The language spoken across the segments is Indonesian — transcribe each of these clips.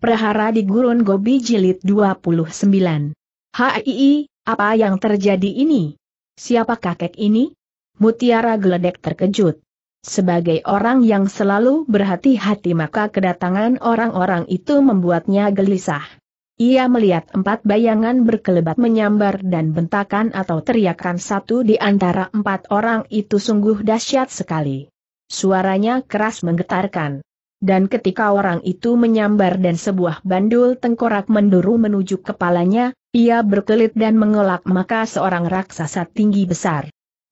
Prahara di Gurun Gobi Jilid 29. HII, apa yang terjadi ini? Siapa kakek ini? Mutiara Geledek terkejut. Sebagai orang yang selalu berhati-hati maka kedatangan orang-orang itu membuatnya gelisah. Ia melihat empat bayangan berkelebat menyambar dan bentakan atau teriakan satu di antara empat orang itu sungguh dahsyat sekali. Suaranya keras menggetarkan dan ketika orang itu menyambar dan sebuah bandul tengkorak menduru menuju kepalanya, ia berkelit dan mengelak maka seorang raksasa tinggi besar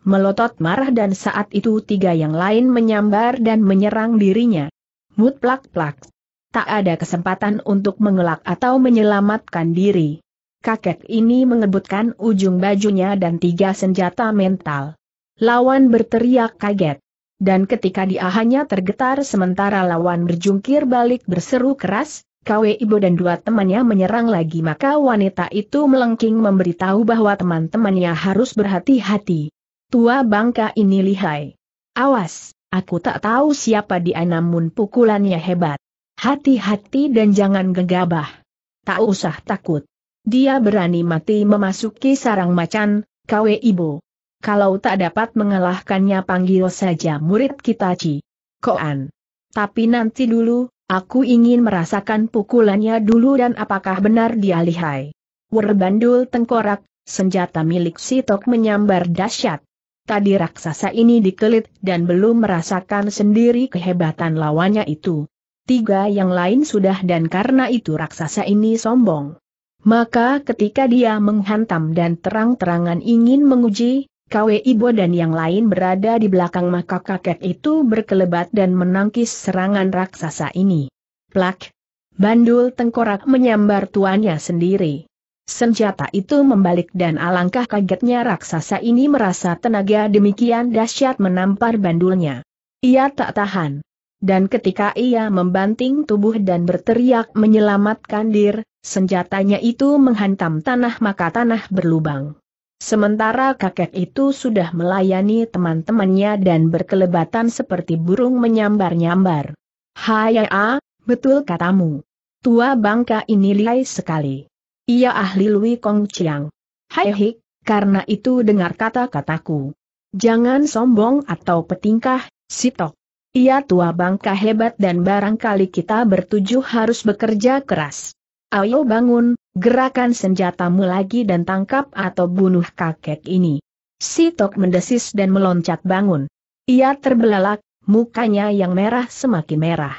melotot marah dan saat itu tiga yang lain menyambar dan menyerang dirinya. Mut plak-plak. Tak ada kesempatan untuk mengelak atau menyelamatkan diri. Kakek ini mengebutkan ujung bajunya dan tiga senjata mental. Lawan berteriak kaget. Dan ketika dia hanya tergetar sementara lawan berjungkir balik berseru keras, KW Ibo dan dua temannya menyerang lagi maka wanita itu melengking memberitahu bahwa teman-temannya harus berhati-hati. Tua bangka ini lihai. Awas, aku tak tahu siapa dia namun pukulannya hebat. Hati-hati dan jangan gegabah. Tak usah takut. Dia berani mati memasuki sarang macan, KW Ibo. Kalau tak dapat mengalahkannya panggil saja murid kita Ci. Koan. Tapi nanti dulu, aku ingin merasakan pukulannya dulu dan apakah benar dia lihai. Werbandul tengkorak, senjata milik Sitok menyambar dahsyat. Tadi raksasa ini dikelit dan belum merasakan sendiri kehebatan lawannya itu. Tiga yang lain sudah dan karena itu raksasa ini sombong. Maka ketika dia menghantam dan terang-terangan ingin menguji, Kwe Ibo dan yang lain berada di belakang maka kakek itu berkelebat dan menangkis serangan raksasa ini. Plak! Bandul tengkorak menyambar tuannya sendiri. Senjata itu membalik dan alangkah kagetnya raksasa ini merasa tenaga demikian dahsyat menampar bandulnya. Ia tak tahan. Dan ketika ia membanting tubuh dan berteriak menyelamatkan dir, senjatanya itu menghantam tanah maka tanah berlubang. Sementara kakek itu sudah melayani teman-temannya dan berkelebatan seperti burung menyambar-nyambar. Haya, ya, betul katamu. Tua bangka ini lihai sekali. Ia ahli Lui Kong Chiang. Hai hik, karena itu dengar kata-kataku. Jangan sombong atau petingkah, sitok. Ia tua bangka hebat dan barangkali kita bertujuh harus bekerja keras. Ayo bangun, gerakan senjatamu lagi dan tangkap atau bunuh kakek ini. Si Tok mendesis dan meloncat bangun. Ia terbelalak, mukanya yang merah semakin merah.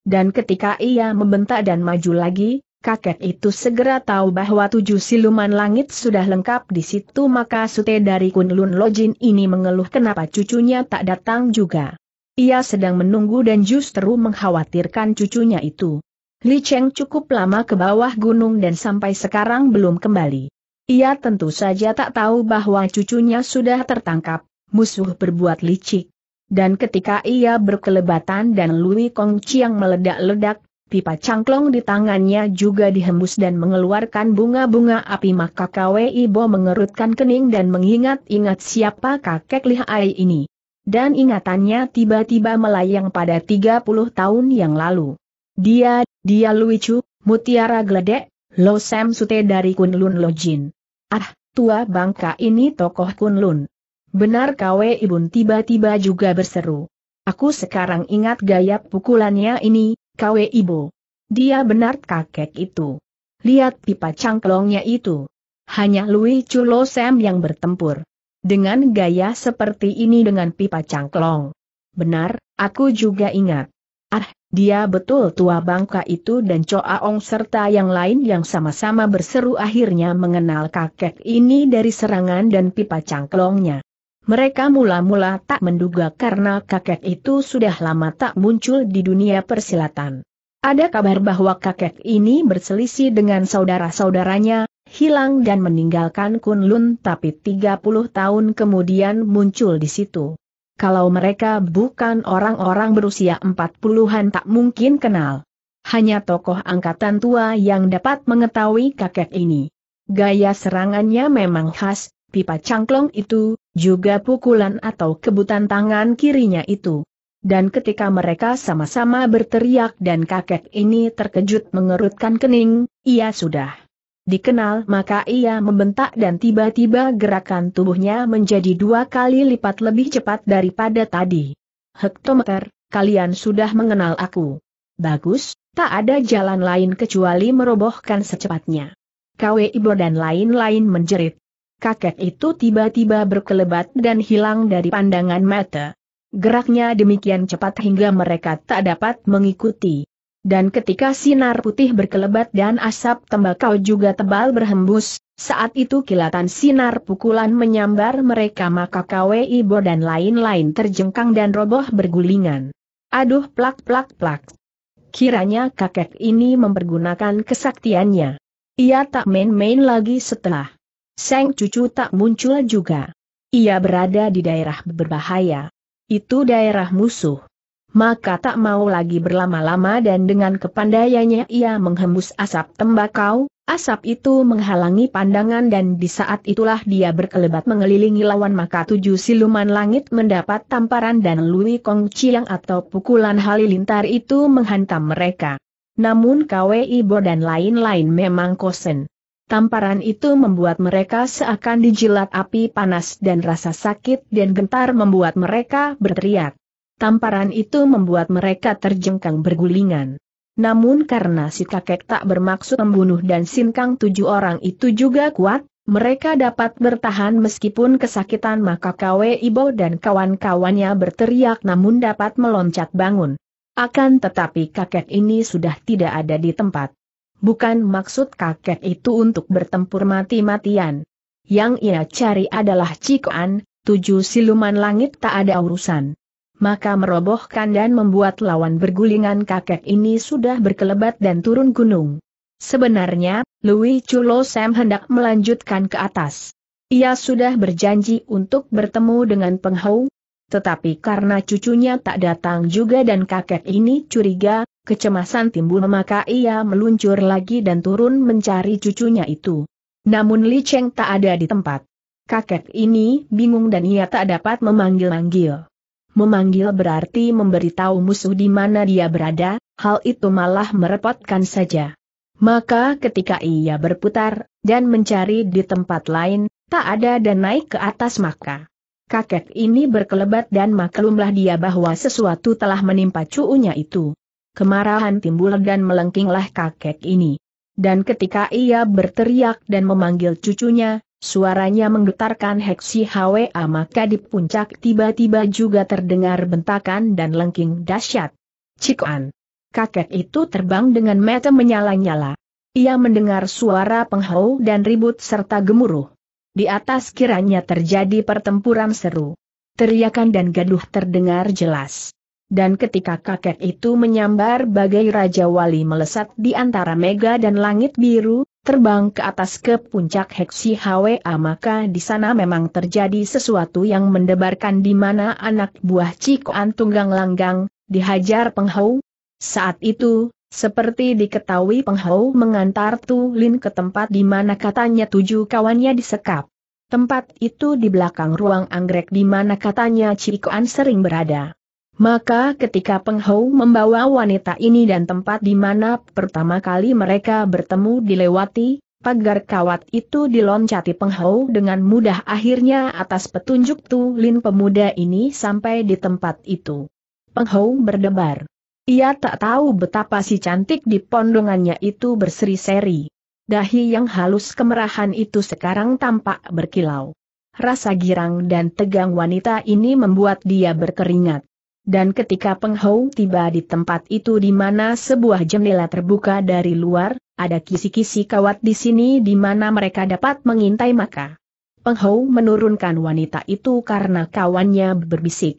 Dan ketika ia membentak dan maju lagi, kakek itu segera tahu bahwa tujuh siluman langit sudah lengkap di situ maka sute dari Kunlun Lojin ini mengeluh kenapa cucunya tak datang juga. Ia sedang menunggu dan justru mengkhawatirkan cucunya itu. Li Cheng cukup lama ke bawah gunung dan sampai sekarang belum kembali. Ia tentu saja tak tahu bahwa cucunya sudah tertangkap, musuh berbuat licik. Dan ketika ia berkelebatan dan Lui Kong Chiang meledak-ledak, pipa cangklong di tangannya juga dihembus dan mengeluarkan bunga-bunga api maka Kwe Ibo mengerutkan kening dan mengingat-ingat siapa kakek lihai ini. Dan ingatannya tiba-tiba melayang pada 30 tahun yang lalu. Dia, dia Luicu, mutiara gledek, Lo Sam Sute dari Kunlun Lojin. Ah, tua bangka ini tokoh Kunlun. Benar KW Ibun tiba-tiba juga berseru. Aku sekarang ingat gaya pukulannya ini, KW Ibu. Dia benar kakek itu. Lihat pipa cangklongnya itu. Hanya Lui Chulo Sam yang bertempur. Dengan gaya seperti ini dengan pipa cangklong. Benar, aku juga ingat. Ah, dia betul tua bangka itu dan Choa Ong serta yang lain yang sama-sama berseru akhirnya mengenal kakek ini dari serangan dan pipa cangklongnya. Mereka mula-mula tak menduga karena kakek itu sudah lama tak muncul di dunia persilatan. Ada kabar bahwa kakek ini berselisih dengan saudara-saudaranya, hilang dan meninggalkan Kunlun tapi 30 tahun kemudian muncul di situ kalau mereka bukan orang-orang berusia empat puluhan tak mungkin kenal. Hanya tokoh angkatan tua yang dapat mengetahui kakek ini. Gaya serangannya memang khas, pipa cangklong itu, juga pukulan atau kebutan tangan kirinya itu. Dan ketika mereka sama-sama berteriak dan kakek ini terkejut mengerutkan kening, ia sudah Dikenal maka ia membentak dan tiba-tiba gerakan tubuhnya menjadi dua kali lipat lebih cepat daripada tadi. Hektometer, kalian sudah mengenal aku. Bagus, tak ada jalan lain kecuali merobohkan secepatnya. Kwe Ibo dan lain-lain menjerit. Kakek itu tiba-tiba berkelebat dan hilang dari pandangan mata. Geraknya demikian cepat hingga mereka tak dapat mengikuti. Dan ketika sinar putih berkelebat dan asap tembakau juga tebal berhembus, saat itu kilatan sinar pukulan menyambar mereka maka KWI Bo dan lain-lain terjengkang dan roboh bergulingan. Aduh plak plak plak. Kiranya kakek ini mempergunakan kesaktiannya. Ia tak main-main lagi setelah Seng cucu tak muncul juga. Ia berada di daerah berbahaya. Itu daerah musuh maka tak mau lagi berlama-lama dan dengan kepandaiannya ia menghembus asap tembakau, asap itu menghalangi pandangan dan di saat itulah dia berkelebat mengelilingi lawan maka tujuh siluman langit mendapat tamparan dan Lui Kong Chiang atau pukulan halilintar itu menghantam mereka. Namun Kwei Bo dan lain-lain memang kosen. Tamparan itu membuat mereka seakan dijilat api panas dan rasa sakit dan gentar membuat mereka berteriak. Tamparan itu membuat mereka terjengkang bergulingan. Namun karena si kakek tak bermaksud membunuh dan sinkang tujuh orang itu juga kuat, mereka dapat bertahan meskipun kesakitan maka Kwe Ibo dan kawan-kawannya berteriak namun dapat meloncat bangun. Akan tetapi kakek ini sudah tidak ada di tempat. Bukan maksud kakek itu untuk bertempur mati-matian. Yang ia cari adalah Cikoan, tujuh siluman langit tak ada urusan maka merobohkan dan membuat lawan bergulingan kakek ini sudah berkelebat dan turun gunung. Sebenarnya, Louis Chulo Sam hendak melanjutkan ke atas. Ia sudah berjanji untuk bertemu dengan Penghau. tetapi karena cucunya tak datang juga dan kakek ini curiga, kecemasan timbul maka ia meluncur lagi dan turun mencari cucunya itu. Namun Li Cheng tak ada di tempat. Kakek ini bingung dan ia tak dapat memanggil-manggil. Memanggil berarti memberitahu musuh di mana dia berada, hal itu malah merepotkan saja. Maka ketika ia berputar, dan mencari di tempat lain, tak ada dan naik ke atas maka. Kakek ini berkelebat dan maklumlah dia bahwa sesuatu telah menimpa cuunya itu. Kemarahan timbul dan melengkinglah kakek ini. Dan ketika ia berteriak dan memanggil cucunya, Suaranya menggetarkan Heksi Hwa ah, maka di puncak tiba-tiba juga terdengar bentakan dan lengking dahsyat. Cikuan. Kakek itu terbang dengan mata menyala-nyala. Ia mendengar suara penghau dan ribut serta gemuruh. Di atas kiranya terjadi pertempuran seru. Teriakan dan gaduh terdengar jelas. Dan ketika kakek itu menyambar bagai Raja Wali melesat di antara mega dan langit biru, terbang ke atas ke puncak Heksi Hwa ah, maka di sana memang terjadi sesuatu yang mendebarkan di mana anak buah Cikoan tunggang langgang, dihajar Penghau. Saat itu, seperti diketahui Penghau mengantar Tu Lin ke tempat di mana katanya tujuh kawannya disekap. Tempat itu di belakang ruang anggrek di mana katanya Cikoan sering berada. Maka ketika Peng Hou membawa wanita ini dan tempat di mana pertama kali mereka bertemu dilewati, pagar kawat itu diloncati Peng Hou dengan mudah akhirnya atas petunjuk Tu Lin pemuda ini sampai di tempat itu. Peng Hou berdebar. Ia tak tahu betapa si cantik di pondongannya itu berseri-seri. Dahi yang halus kemerahan itu sekarang tampak berkilau. Rasa girang dan tegang wanita ini membuat dia berkeringat. Dan ketika Peng Hou tiba di tempat itu di mana sebuah jendela terbuka dari luar, ada kisi-kisi kawat di sini di mana mereka dapat mengintai maka. Peng Hou menurunkan wanita itu karena kawannya berbisik.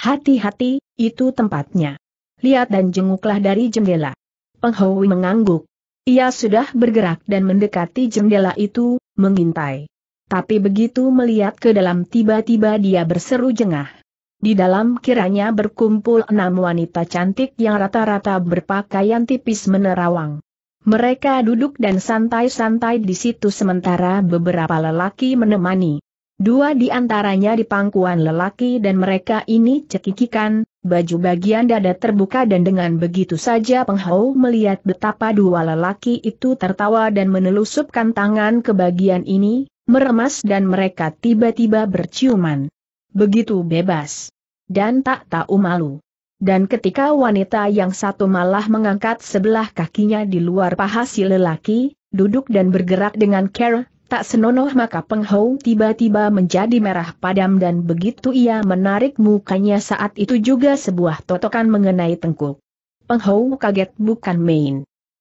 Hati-hati, itu tempatnya. Lihat dan jenguklah dari jendela. Peng Hou mengangguk. Ia sudah bergerak dan mendekati jendela itu, mengintai. Tapi begitu melihat ke dalam tiba-tiba dia berseru jengah. Di dalam kiranya berkumpul enam wanita cantik yang rata-rata berpakaian tipis menerawang. Mereka duduk dan santai-santai di situ sementara beberapa lelaki menemani. Dua di antaranya di pangkuan lelaki dan mereka ini cekikikan, baju bagian dada terbuka dan dengan begitu saja penghau melihat betapa dua lelaki itu tertawa dan menelusupkan tangan ke bagian ini, meremas dan mereka tiba-tiba berciuman begitu bebas. Dan tak tahu malu. Dan ketika wanita yang satu malah mengangkat sebelah kakinya di luar paha si lelaki, duduk dan bergerak dengan care, tak senonoh maka penghau tiba-tiba menjadi merah padam dan begitu ia menarik mukanya saat itu juga sebuah totokan mengenai tengkuk. penghau kaget bukan main.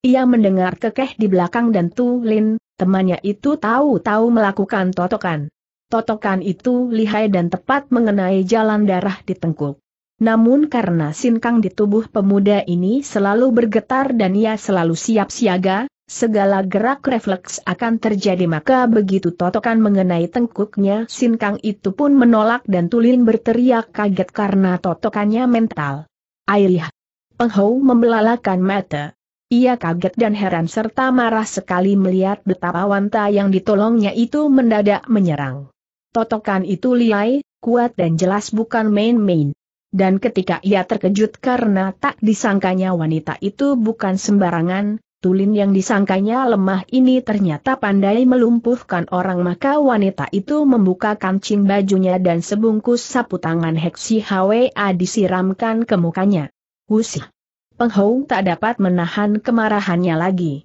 Ia mendengar kekeh di belakang dan tu lin temannya itu tahu-tahu melakukan totokan. Totokan itu lihai dan tepat mengenai jalan darah di tengkuk. Namun karena sinkang di tubuh pemuda ini selalu bergetar dan ia selalu siap siaga, segala gerak refleks akan terjadi maka begitu totokan mengenai tengkuknya sinkang itu pun menolak dan Tulin berteriak kaget karena totokannya mental. Ailih. Penghou membelalakan mata. Ia kaget dan heran serta marah sekali melihat betapa wanita yang ditolongnya itu mendadak menyerang. Totokan itu liai, kuat dan jelas bukan main-main. Dan ketika ia terkejut karena tak disangkanya wanita itu bukan sembarangan, Tulin yang disangkanya lemah ini ternyata pandai melumpuhkan orang maka wanita itu membuka kancing bajunya dan sebungkus sapu tangan Heksi Hwa disiramkan ke mukanya. Husih! Penghong tak dapat menahan kemarahannya lagi.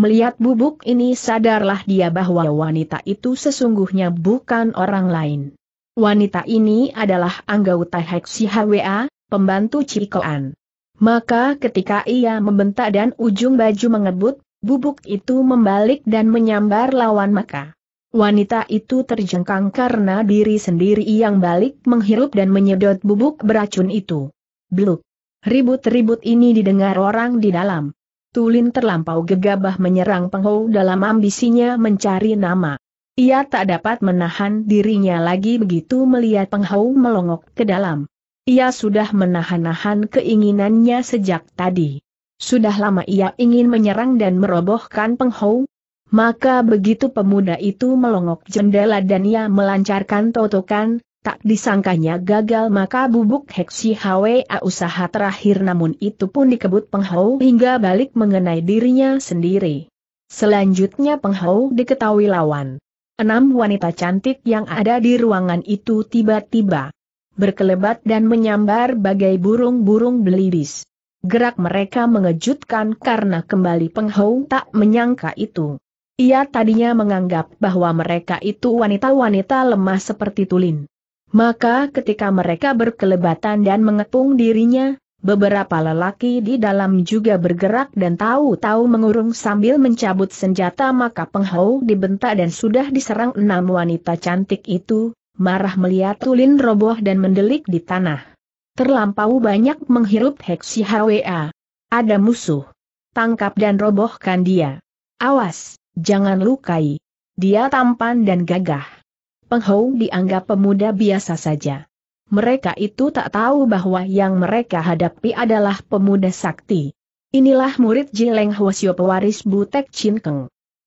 Melihat bubuk ini sadarlah dia bahwa wanita itu sesungguhnya bukan orang lain. Wanita ini adalah anggota Heksi HWA, pembantu Cikoan. Maka ketika ia membentak dan ujung baju mengebut, bubuk itu membalik dan menyambar lawan maka. Wanita itu terjengkang karena diri sendiri yang balik menghirup dan menyedot bubuk beracun itu. Bluk. Ribut-ribut ini didengar orang di dalam. Tulin terlampau gegabah menyerang Penghou dalam ambisinya mencari nama. Ia tak dapat menahan dirinya lagi begitu melihat Penghou melongok ke dalam. Ia sudah menahan-nahan keinginannya sejak tadi. Sudah lama ia ingin menyerang dan merobohkan Penghou. Maka begitu pemuda itu melongok jendela dan ia melancarkan totokan, Tak disangkanya gagal maka bubuk Heksi Hwa usaha terakhir namun itu pun dikebut penghau hingga balik mengenai dirinya sendiri. Selanjutnya penghau diketahui lawan. Enam wanita cantik yang ada di ruangan itu tiba-tiba berkelebat dan menyambar bagai burung-burung belibis. Gerak mereka mengejutkan karena kembali penghau tak menyangka itu. Ia tadinya menganggap bahwa mereka itu wanita-wanita lemah seperti Tulin. Maka ketika mereka berkelebatan dan mengepung dirinya, beberapa lelaki di dalam juga bergerak dan tahu-tahu mengurung sambil mencabut senjata maka penghau dibentak dan sudah diserang enam wanita cantik itu, marah melihat Tulin roboh dan mendelik di tanah. Terlampau banyak menghirup heksi HWA. Ada musuh. Tangkap dan robohkan dia. Awas, jangan lukai. Dia tampan dan gagah. Peng dianggap pemuda biasa saja. Mereka itu tak tahu bahwa yang mereka hadapi adalah pemuda sakti. Inilah murid Jileng Hwasyo pewaris Butek Chin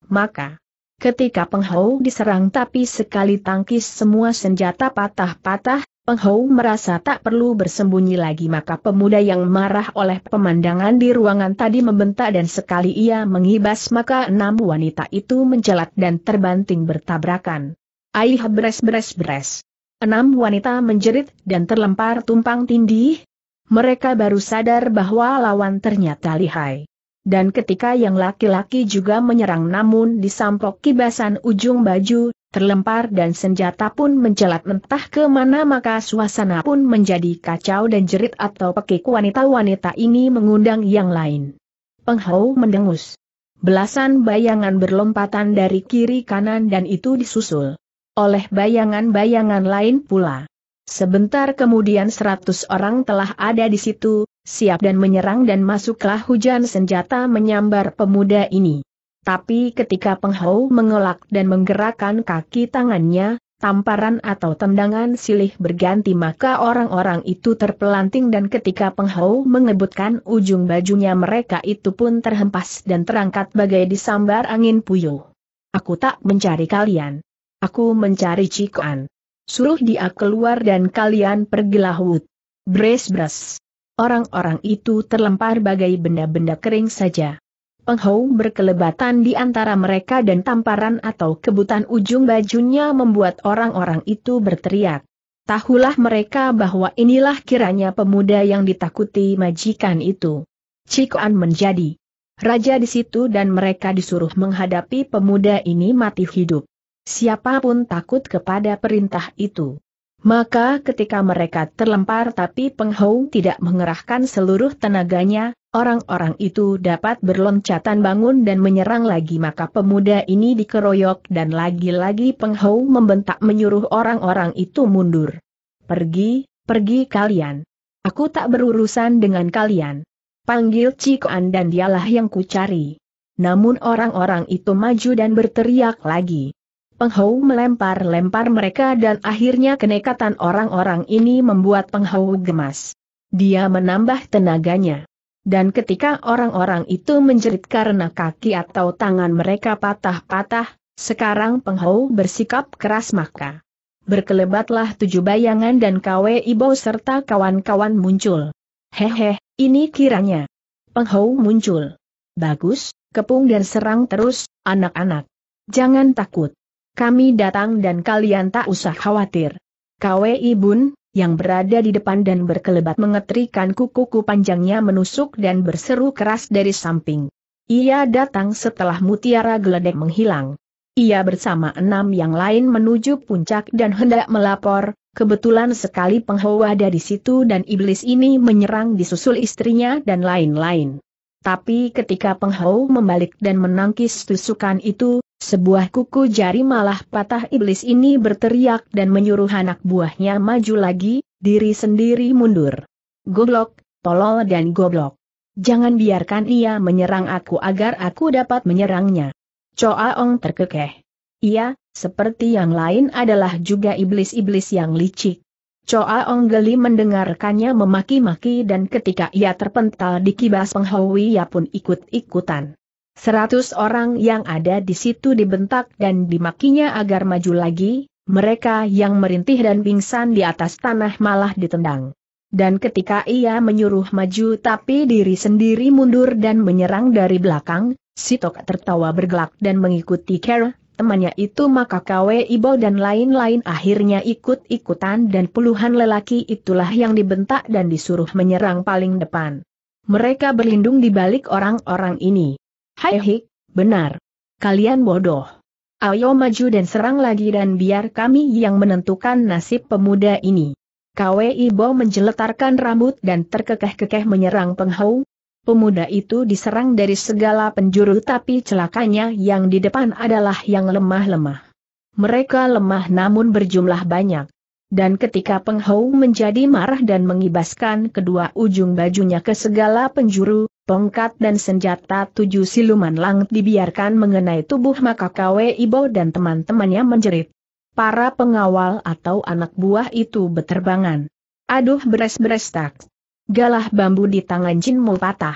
Maka, ketika Peng diserang tapi sekali tangkis semua senjata patah-patah, Peng merasa tak perlu bersembunyi lagi maka pemuda yang marah oleh pemandangan di ruangan tadi membentak dan sekali ia mengibas maka enam wanita itu menjelat dan terbanting bertabrakan. Aih beres-beres-beres. Enam wanita menjerit dan terlempar tumpang tindih. Mereka baru sadar bahwa lawan ternyata lihai. Dan ketika yang laki-laki juga menyerang namun disampok kibasan ujung baju, terlempar dan senjata pun mencelat mentah ke mana maka suasana pun menjadi kacau dan jerit atau pekik wanita-wanita ini mengundang yang lain. Penghau mendengus. Belasan bayangan berlompatan dari kiri kanan dan itu disusul oleh bayangan-bayangan lain pula. Sebentar kemudian seratus orang telah ada di situ, siap dan menyerang dan masuklah hujan senjata menyambar pemuda ini. Tapi ketika penghau mengelak dan menggerakkan kaki tangannya, tamparan atau tendangan silih berganti maka orang-orang itu terpelanting dan ketika penghau mengebutkan ujung bajunya mereka itu pun terhempas dan terangkat bagai disambar angin puyuh. Aku tak mencari kalian. Aku mencari Cikoan. Suruh dia keluar dan kalian pergilah Wut. Bres-bres. Orang-orang itu terlempar bagai benda-benda kering saja. Penghou berkelebatan di antara mereka dan tamparan atau kebutan ujung bajunya membuat orang-orang itu berteriak. Tahulah mereka bahwa inilah kiranya pemuda yang ditakuti majikan itu. Cikoan menjadi raja di situ dan mereka disuruh menghadapi pemuda ini mati hidup. Siapapun takut kepada perintah itu. Maka ketika mereka terlempar tapi Penghong tidak mengerahkan seluruh tenaganya, orang-orang itu dapat berloncatan bangun dan menyerang lagi maka pemuda ini dikeroyok dan lagi-lagi Penghong membentak menyuruh orang-orang itu mundur. Pergi, pergi kalian. Aku tak berurusan dengan kalian. Panggil Cikoan dan dialah yang kucari. Namun orang-orang itu maju dan berteriak lagi. Penghou melempar-lempar mereka dan akhirnya kenekatan orang-orang ini membuat Penghou gemas. Dia menambah tenaganya. Dan ketika orang-orang itu menjerit karena kaki atau tangan mereka patah-patah, sekarang Penghou bersikap keras maka. Berkelebatlah tujuh bayangan dan KW Ibo serta kawan-kawan muncul. Hehe, ini kiranya. Penghou muncul. Bagus, kepung dan serang terus, anak-anak. Jangan takut. Kami datang dan kalian tak usah khawatir. KWI Bun, yang berada di depan dan berkelebat mengetrikan kuku-kuku panjangnya menusuk dan berseru keras dari samping. Ia datang setelah mutiara geledek menghilang. Ia bersama enam yang lain menuju puncak dan hendak melapor, kebetulan sekali penghawa dari situ dan iblis ini menyerang disusul istrinya dan lain-lain. Tapi ketika penghau membalik dan menangkis tusukan itu, sebuah kuku jari malah patah iblis ini berteriak dan menyuruh anak buahnya maju lagi, diri sendiri mundur. Goblok, tolol dan goblok. Jangan biarkan ia menyerang aku agar aku dapat menyerangnya. Ong terkekeh. Ia, seperti yang lain adalah juga iblis-iblis yang licik. Ong geli mendengarkannya memaki-maki dan ketika ia terpental di kibas penghawi ia pun ikut-ikutan. Seratus orang yang ada di situ dibentak dan dimakinya agar maju lagi, mereka yang merintih dan pingsan di atas tanah malah ditendang. Dan ketika ia menyuruh maju tapi diri sendiri mundur dan menyerang dari belakang, Sitok tertawa bergelak dan mengikuti Kera, temannya itu maka Kwe Ibo dan lain-lain akhirnya ikut-ikutan dan puluhan lelaki itulah yang dibentak dan disuruh menyerang paling depan. Mereka berlindung di balik orang-orang ini. Hai benar. Kalian bodoh. Ayo maju dan serang lagi dan biar kami yang menentukan nasib pemuda ini. Kwe Ibo menjeletarkan rambut dan terkekeh-kekeh menyerang penghau. Pemuda itu diserang dari segala penjuru tapi celakanya yang di depan adalah yang lemah-lemah. Mereka lemah namun berjumlah banyak. Dan ketika penghau menjadi marah dan mengibaskan kedua ujung bajunya ke segala penjuru, Tongkat dan senjata tujuh siluman langit dibiarkan mengenai tubuh maka Kwe Ibo dan teman-temannya menjerit. Para pengawal atau anak buah itu beterbangan. Aduh beres-beres tak. Galah bambu di tangan Jin Mo patah.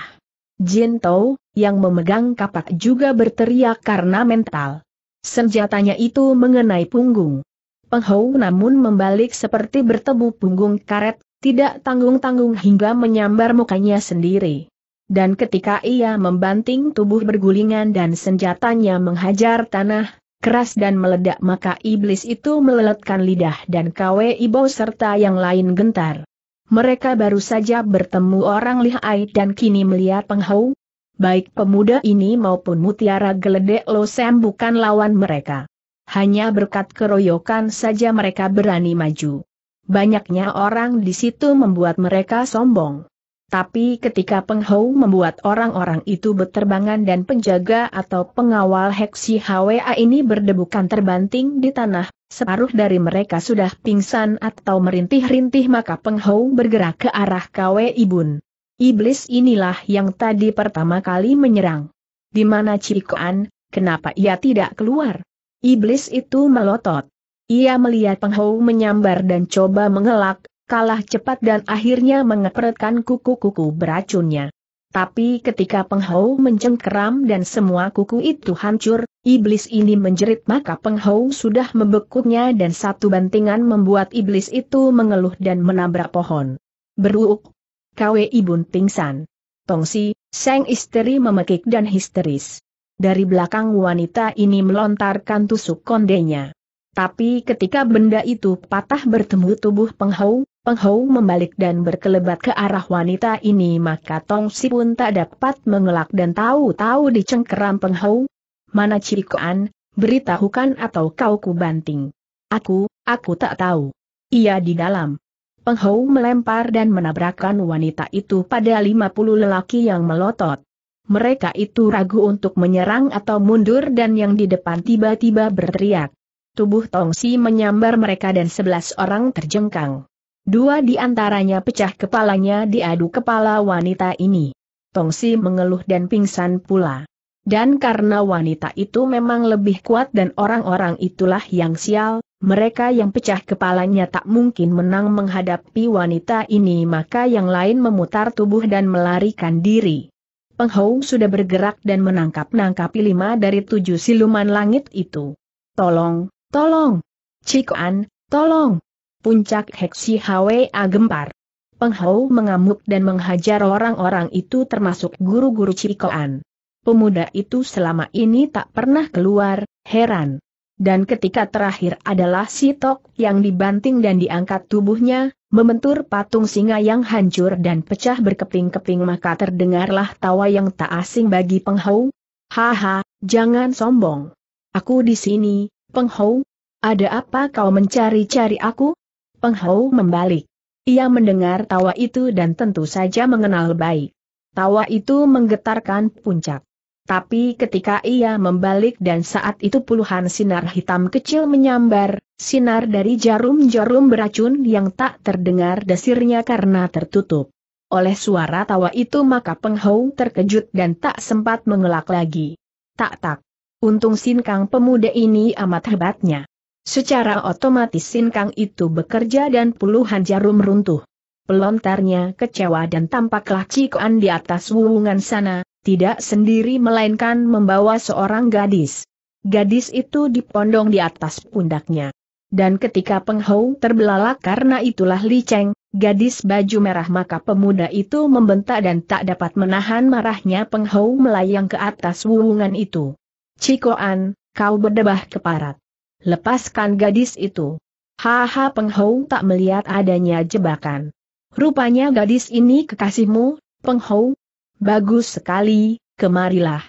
Jin Tou, yang memegang kapak juga berteriak karena mental. Senjatanya itu mengenai punggung. Penghou namun membalik seperti bertemu punggung karet, tidak tanggung-tanggung hingga menyambar mukanya sendiri dan ketika ia membanting tubuh bergulingan dan senjatanya menghajar tanah, keras dan meledak maka iblis itu meleletkan lidah dan kawe Ibo serta yang lain gentar. Mereka baru saja bertemu orang lihai dan kini melihat penghau, baik pemuda ini maupun mutiara geledek Losem bukan lawan mereka. Hanya berkat keroyokan saja mereka berani maju. Banyaknya orang di situ membuat mereka sombong. Tapi ketika Peng Hou membuat orang-orang itu berterbangan dan penjaga atau pengawal Heksi HWA ini berdebukan terbanting di tanah, separuh dari mereka sudah pingsan atau merintih-rintih maka Peng Hou bergerak ke arah KW Ibun. Iblis inilah yang tadi pertama kali menyerang. Di mana Cikoan, kenapa ia tidak keluar? Iblis itu melotot. Ia melihat Peng Hou menyambar dan coba mengelak, kalah cepat dan akhirnya mengepretkan kuku-kuku beracunnya. Tapi ketika penghau mencengkeram dan semua kuku itu hancur, iblis ini menjerit maka penghau sudah membekuknya dan satu bantingan membuat iblis itu mengeluh dan menabrak pohon. Beruk, Kwe Ibun pingsan. Tongsi, sang istri memekik dan histeris. Dari belakang wanita ini melontarkan tusuk kondenya. Tapi ketika benda itu patah bertemu tubuh penghau, Peng membalik dan berkelebat ke arah wanita ini maka Tong Si pun tak dapat mengelak dan tahu-tahu dicengkeram Peng Hou. Mana Cikoan, beritahukan atau kau ku banting. Aku, aku tak tahu. Ia di dalam. Peng melempar dan menabrakkan wanita itu pada 50 lelaki yang melotot. Mereka itu ragu untuk menyerang atau mundur dan yang di depan tiba-tiba berteriak. Tubuh Tongsi menyambar mereka dan sebelas orang terjengkang. Dua di antaranya pecah kepalanya diadu kepala wanita ini. Tongsi mengeluh dan pingsan pula. Dan karena wanita itu memang lebih kuat dan orang-orang itulah yang sial, mereka yang pecah kepalanya tak mungkin menang menghadapi wanita ini maka yang lain memutar tubuh dan melarikan diri. Penghou sudah bergerak dan menangkap-nangkapi lima dari tujuh siluman langit itu. Tolong, tolong! Cik An, tolong! Puncak Heksi Hwa gempar. Penghau mengamuk dan menghajar orang-orang itu termasuk guru-guru Cikoan. Pemuda itu selama ini tak pernah keluar, heran. Dan ketika terakhir adalah si Tok yang dibanting dan diangkat tubuhnya, membentur patung singa yang hancur dan pecah berkeping-keping maka terdengarlah tawa yang tak asing bagi Penghau. Haha, jangan sombong. Aku di sini, Penghau. Ada apa kau mencari-cari aku? Peng membalik. Ia mendengar tawa itu dan tentu saja mengenal baik. Tawa itu menggetarkan puncak. Tapi ketika ia membalik dan saat itu puluhan sinar hitam kecil menyambar, sinar dari jarum-jarum beracun yang tak terdengar desirnya karena tertutup. Oleh suara tawa itu maka Peng terkejut dan tak sempat mengelak lagi. Tak tak. Untung sinkang pemuda ini amat hebatnya. Secara otomatis sinkang itu bekerja dan puluhan jarum runtuh. Pelontarnya kecewa dan tampaklah Cikuan di atas wuungan sana, tidak sendiri melainkan membawa seorang gadis. Gadis itu dipondong di atas pundaknya. Dan ketika Peng terbelalak karena itulah Liceng, gadis baju merah maka pemuda itu membentak dan tak dapat menahan marahnya Peng melayang ke atas wuungan itu. Cikoan, kau berdebah keparat. Lepaskan gadis itu. Haha Penghou tak melihat adanya jebakan. Rupanya gadis ini kekasihmu, Penghou. Bagus sekali, kemarilah.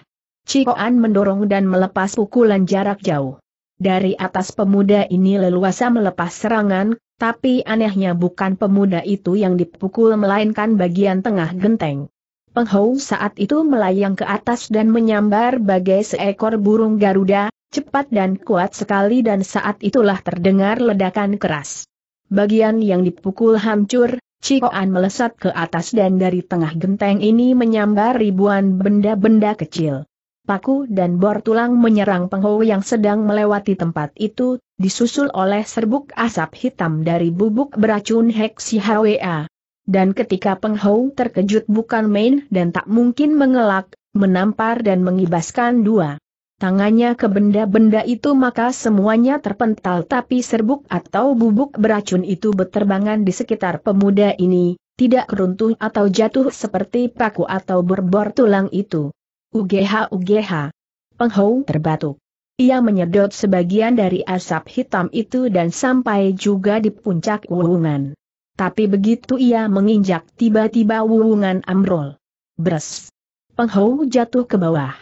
Cikoan mendorong dan melepas pukulan jarak jauh. Dari atas pemuda ini leluasa melepas serangan, tapi anehnya bukan pemuda itu yang dipukul melainkan bagian tengah genteng. Peng saat itu melayang ke atas dan menyambar bagai seekor burung Garuda, cepat dan kuat sekali dan saat itulah terdengar ledakan keras. Bagian yang dipukul hancur, Cikoan melesat ke atas dan dari tengah genteng ini menyambar ribuan benda-benda kecil. Paku dan bor tulang menyerang Penghou yang sedang melewati tempat itu, disusul oleh serbuk asap hitam dari bubuk beracun hexi Hwa. Dan ketika Peng Hou terkejut bukan main dan tak mungkin mengelak, menampar dan mengibaskan dua tangannya ke benda-benda itu maka semuanya terpental tapi serbuk atau bubuk beracun itu berterbangan di sekitar pemuda ini, tidak runtuh atau jatuh seperti paku atau berbor tulang itu. UGH UGH. Hou terbatuk. Ia menyedot sebagian dari asap hitam itu dan sampai juga di puncak wuungan. Tapi begitu ia menginjak tiba-tiba wuungan amrol. Bres. Penghou jatuh ke bawah.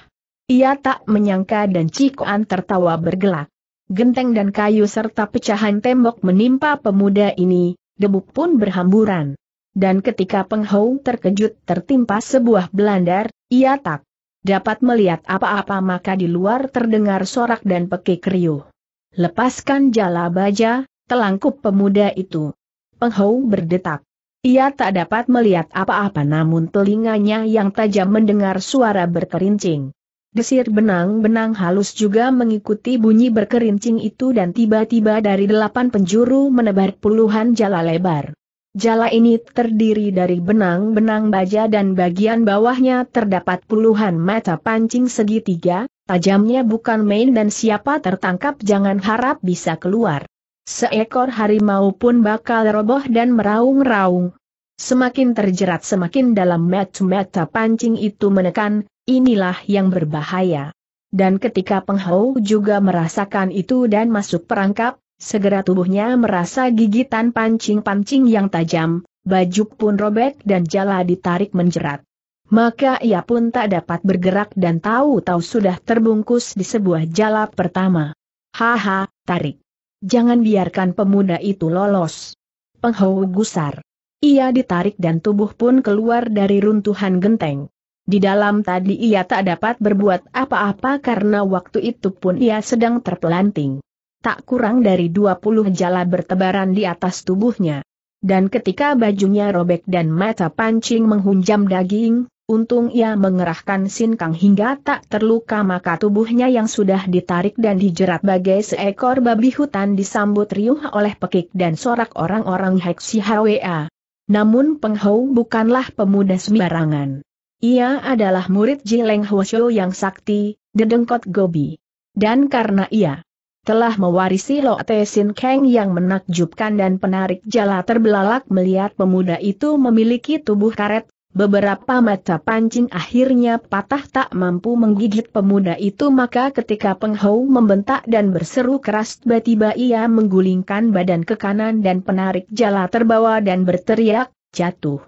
Ia tak menyangka dan Cikoan tertawa bergelak. Genteng dan kayu serta pecahan tembok menimpa pemuda ini, debu pun berhamburan. Dan ketika Penghou terkejut tertimpa sebuah belandar, ia tak dapat melihat apa-apa maka di luar terdengar sorak dan pekik riuh. Lepaskan jala baja, telangkup pemuda itu. Penghou berdetak. Ia tak dapat melihat apa-apa namun telinganya yang tajam mendengar suara berkerincing. Desir benang-benang halus juga mengikuti bunyi berkerincing itu dan tiba-tiba dari delapan penjuru menebar puluhan jala lebar. Jala ini terdiri dari benang-benang baja dan bagian bawahnya terdapat puluhan mata pancing segitiga, tajamnya bukan main dan siapa tertangkap jangan harap bisa keluar. Seekor harimau pun bakal roboh dan meraung-raung. Semakin terjerat semakin dalam mata-mata pancing itu menekan, inilah yang berbahaya. Dan ketika penghau juga merasakan itu dan masuk perangkap, segera tubuhnya merasa gigitan pancing-pancing yang tajam, baju pun robek dan jala ditarik menjerat. Maka ia pun tak dapat bergerak dan tahu-tahu sudah terbungkus di sebuah jala pertama. Haha, tarik. Jangan biarkan pemuda itu lolos. Penghau gusar. Ia ditarik dan tubuh pun keluar dari runtuhan genteng. Di dalam tadi ia tak dapat berbuat apa-apa karena waktu itu pun ia sedang terpelanting. Tak kurang dari 20 jala bertebaran di atas tubuhnya. Dan ketika bajunya robek dan mata pancing menghunjam daging, Untung ia mengerahkan Sin Kang hingga tak terluka maka tubuhnya yang sudah ditarik dan dijerat bagai seekor babi hutan disambut riuh oleh pekik dan sorak orang-orang Heksi HWA. Namun Peng Hou bukanlah pemuda sembarangan. Ia adalah murid Jileng Hwasyo yang sakti, dedengkot gobi. Dan karena ia telah mewarisi Lo Te Sin Kang yang menakjubkan dan penarik jala terbelalak melihat pemuda itu memiliki tubuh karet Beberapa mata pancing akhirnya patah tak mampu menggigit pemuda itu maka ketika Penghau membentak dan berseru keras tiba-tiba ia menggulingkan badan ke kanan dan penarik jala terbawa dan berteriak, jatuh.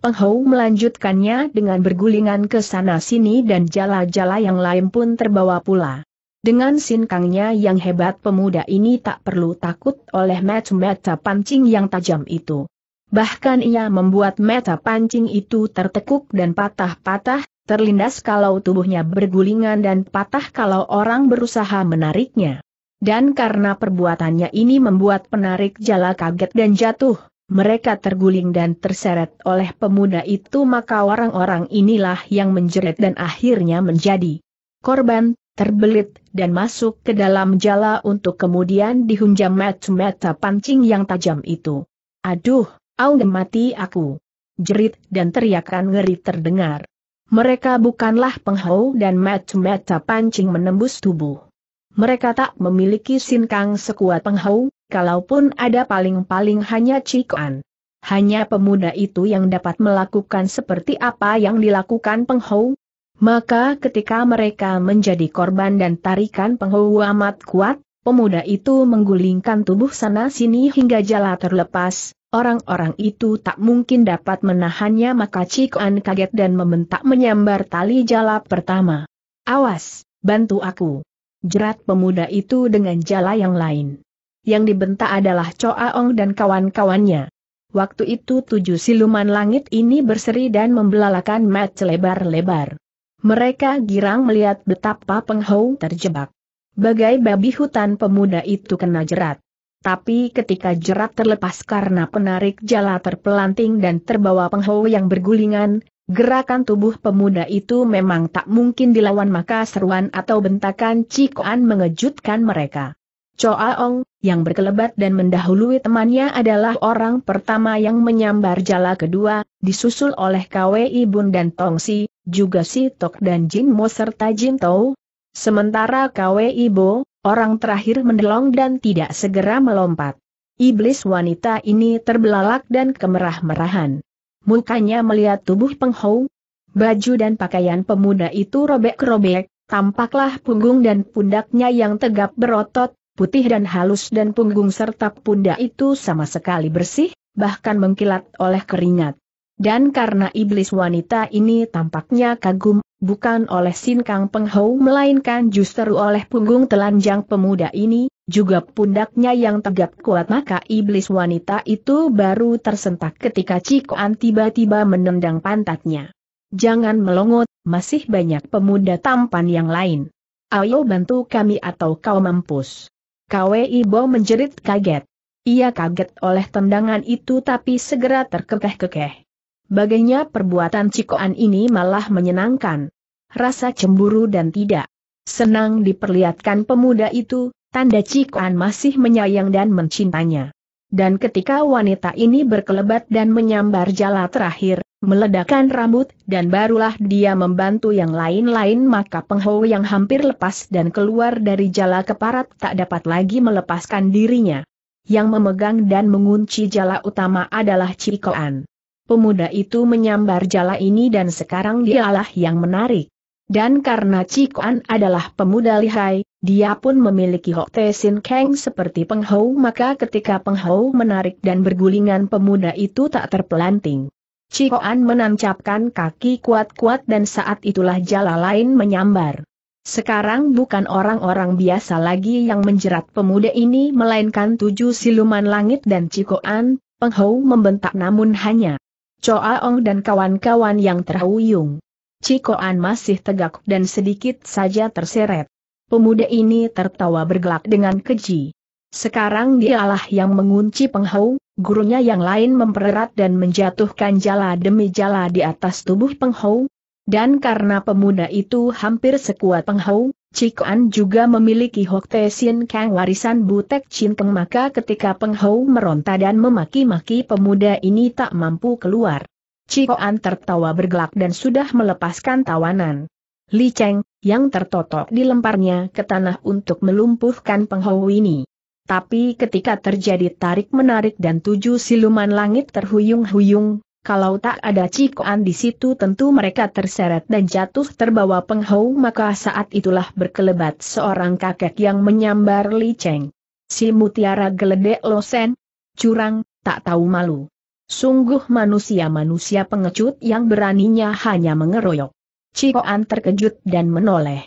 Penghau melanjutkannya dengan bergulingan ke sana-sini dan jala-jala yang lain pun terbawa pula. Dengan sinkangnya yang hebat pemuda ini tak perlu takut oleh mata-mata pancing yang tajam itu. Bahkan ia membuat meta pancing itu tertekuk dan patah-patah, terlindas kalau tubuhnya bergulingan dan patah kalau orang berusaha menariknya. Dan karena perbuatannya ini membuat penarik jala kaget dan jatuh, mereka terguling dan terseret oleh pemuda itu maka orang-orang inilah yang menjerit dan akhirnya menjadi korban, terbelit, dan masuk ke dalam jala untuk kemudian dihunjam mata-mata pancing yang tajam itu. Aduh, Au mati aku. Jerit dan teriakan ngeri terdengar. Mereka bukanlah penghau dan mata-mata pancing menembus tubuh. Mereka tak memiliki sinkang sekuat penghau, kalaupun ada paling-paling hanya cikuan. Hanya pemuda itu yang dapat melakukan seperti apa yang dilakukan penghau. Maka ketika mereka menjadi korban dan tarikan penghau amat kuat, pemuda itu menggulingkan tubuh sana-sini hingga jala terlepas, Orang-orang itu tak mungkin dapat menahannya maka Cik kaget dan membentak menyambar tali jala pertama. Awas, bantu aku. Jerat pemuda itu dengan jala yang lain. Yang dibentak adalah Ong dan kawan-kawannya. Waktu itu tujuh siluman langit ini berseri dan membelalakan mat lebar-lebar. Mereka girang melihat betapa penghau terjebak. Bagai babi hutan pemuda itu kena jerat. Tapi ketika jerat terlepas karena penarik jala terpelanting dan terbawa penghau yang bergulingan, gerakan tubuh pemuda itu memang tak mungkin dilawan maka seruan atau bentakan Cikoan mengejutkan mereka. Choa Ong, yang berkelebat dan mendahului temannya adalah orang pertama yang menyambar jala kedua, disusul oleh KWI Bun dan Tong Si, juga Si Tok dan Jin Mo serta Jin Tau. Sementara KWI Bo, orang terakhir mendelong dan tidak segera melompat. Iblis wanita ini terbelalak dan kemerah-merahan. Mukanya melihat tubuh penghou. Baju dan pakaian pemuda itu robek-robek, tampaklah punggung dan pundaknya yang tegap berotot, putih dan halus dan punggung serta pundak itu sama sekali bersih, bahkan mengkilat oleh keringat. Dan karena iblis wanita ini tampaknya kagum, bukan oleh Sin Kang Peng Hou melainkan justru oleh punggung telanjang pemuda ini, juga pundaknya yang tegap kuat maka iblis wanita itu baru tersentak ketika Cikoan tiba-tiba menendang pantatnya. Jangan melongot, masih banyak pemuda tampan yang lain. Ayo bantu kami atau kau mampus. Kwe Ibo menjerit kaget. Ia kaget oleh tendangan itu tapi segera terkekeh-kekeh. Bagainya perbuatan cikoan ini malah menyenangkan. Rasa cemburu dan tidak senang diperlihatkan pemuda itu, tanda cikoan masih menyayang dan mencintanya. Dan ketika wanita ini berkelebat dan menyambar jala terakhir, meledakkan rambut, dan barulah dia membantu yang lain-lain maka penghou yang hampir lepas dan keluar dari jala keparat tak dapat lagi melepaskan dirinya. Yang memegang dan mengunci jala utama adalah Cikoan. Pemuda itu menyambar jala ini dan sekarang dialah yang menarik. Dan karena Cikuan adalah pemuda lihai, dia pun memiliki Hok Te Sin Kang seperti Peng Hou maka ketika Peng Hou menarik dan bergulingan pemuda itu tak terpelanting. Cikoan menancapkan kaki kuat-kuat dan saat itulah jala lain menyambar. Sekarang bukan orang-orang biasa lagi yang menjerat pemuda ini melainkan tujuh siluman langit dan Cikoan, penghau membentak namun hanya Ong dan kawan-kawan yang terhuyung. Cikoan masih tegak dan sedikit saja terseret. Pemuda ini tertawa bergelak dengan keji. Sekarang dialah yang mengunci penghau, gurunya yang lain mempererat dan menjatuhkan jala demi jala di atas tubuh penghau. Dan karena pemuda itu hampir sekuat penghau, Cikuan juga memiliki Hok Te Sin Kang warisan Butek Chin Keng maka ketika Peng Hou meronta dan memaki-maki pemuda ini tak mampu keluar. Cikuan tertawa bergelak dan sudah melepaskan tawanan. Li Cheng, yang tertotok dilemparnya ke tanah untuk melumpuhkan Peng Hou ini. Tapi ketika terjadi tarik-menarik dan tujuh siluman langit terhuyung-huyung, kalau tak ada Cikoan di situ tentu mereka terseret dan jatuh terbawa penghau maka saat itulah berkelebat seorang kakek yang menyambar Li Cheng. Si mutiara geledek losen, curang, tak tahu malu. Sungguh manusia-manusia pengecut yang beraninya hanya mengeroyok. Cikoan terkejut dan menoleh.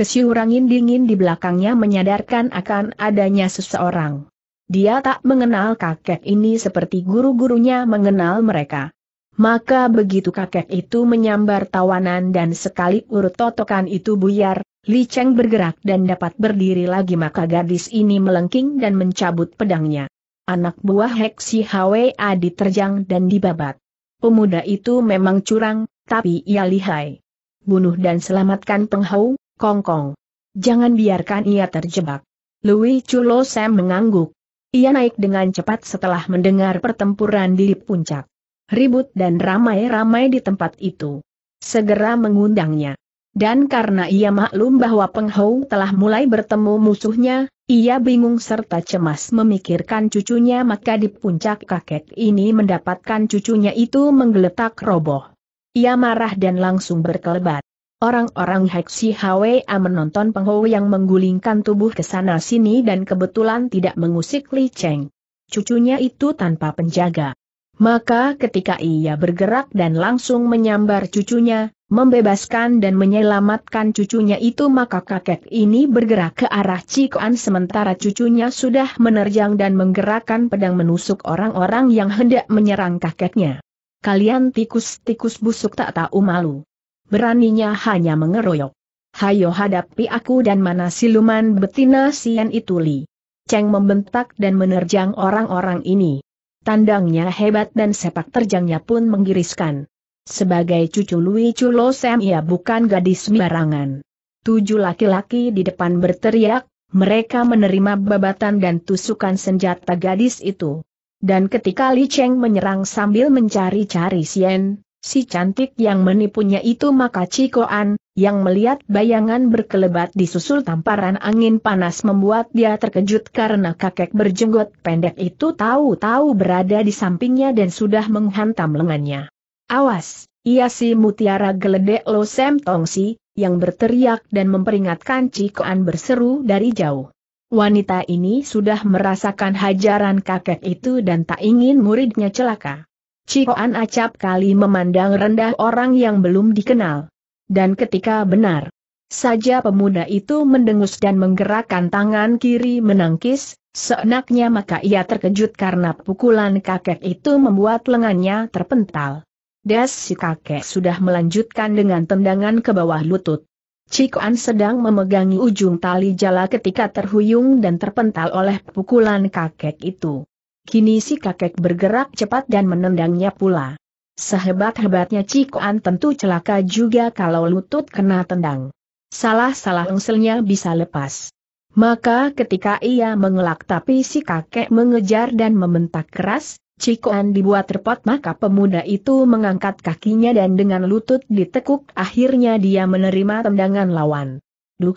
Kesiurangin dingin di belakangnya menyadarkan akan adanya seseorang. Dia tak mengenal kakek ini seperti guru-gurunya mengenal mereka. Maka begitu kakek itu menyambar tawanan dan sekali urut totokan itu buyar, Li Cheng bergerak dan dapat berdiri lagi maka gadis ini melengking dan mencabut pedangnya. Anak buah Heksi Hwa diterjang dan dibabat. Pemuda itu memang curang, tapi ia lihai. Bunuh dan selamatkan penghau, kongkong. Jangan biarkan ia terjebak. Louis Chulo mengangguk. Ia naik dengan cepat setelah mendengar pertempuran di puncak. Ribut dan ramai-ramai di tempat itu. Segera mengundangnya. Dan karena ia maklum bahwa Penghou telah mulai bertemu musuhnya, ia bingung serta cemas memikirkan cucunya maka di puncak kakek ini mendapatkan cucunya itu menggeletak roboh. Ia marah dan langsung berkelebat. Orang-orang Heksi Hwa menonton Penghou yang menggulingkan tubuh ke sana sini dan kebetulan tidak mengusik Li Cheng. Cucunya itu tanpa penjaga. Maka ketika ia bergerak dan langsung menyambar cucunya, membebaskan dan menyelamatkan cucunya itu maka kakek ini bergerak ke arah Cikuan sementara cucunya sudah menerjang dan menggerakkan pedang menusuk orang-orang yang hendak menyerang kakeknya. Kalian tikus-tikus busuk tak tahu malu beraninya hanya mengeroyok. Hayo hadapi aku dan mana siluman betina sien itu li. Cheng membentak dan menerjang orang-orang ini. Tandangnya hebat dan sepak terjangnya pun menggiriskan. Sebagai cucu Lui Chulo Sam ia bukan gadis sembarangan. Tujuh laki-laki di depan berteriak, mereka menerima babatan dan tusukan senjata gadis itu. Dan ketika Li Cheng menyerang sambil mencari-cari Sien, si cantik yang menipunya itu maka Cikoan, yang melihat bayangan berkelebat disusul tamparan angin panas membuat dia terkejut karena kakek berjenggot pendek itu tahu-tahu berada di sampingnya dan sudah menghantam lengannya. Awas, ia si mutiara geledek Lo Sem Tongsi, yang berteriak dan memperingatkan Cikoan berseru dari jauh. Wanita ini sudah merasakan hajaran kakek itu dan tak ingin muridnya celaka. Cikoan acap kali memandang rendah orang yang belum dikenal. Dan ketika benar saja pemuda itu mendengus dan menggerakkan tangan kiri menangkis, seenaknya maka ia terkejut karena pukulan kakek itu membuat lengannya terpental. Das, si kakek sudah melanjutkan dengan tendangan ke bawah lutut. Cikoan sedang memegangi ujung tali jala ketika terhuyung dan terpental oleh pukulan kakek itu. Kini si kakek bergerak cepat dan menendangnya pula. Sehebat-hebatnya Cikoan tentu celaka juga kalau lutut kena tendang. Salah-salah engselnya bisa lepas. Maka ketika ia mengelak tapi si kakek mengejar dan mementak keras, Cikoan dibuat repot maka pemuda itu mengangkat kakinya dan dengan lutut ditekuk akhirnya dia menerima tendangan lawan. Duh!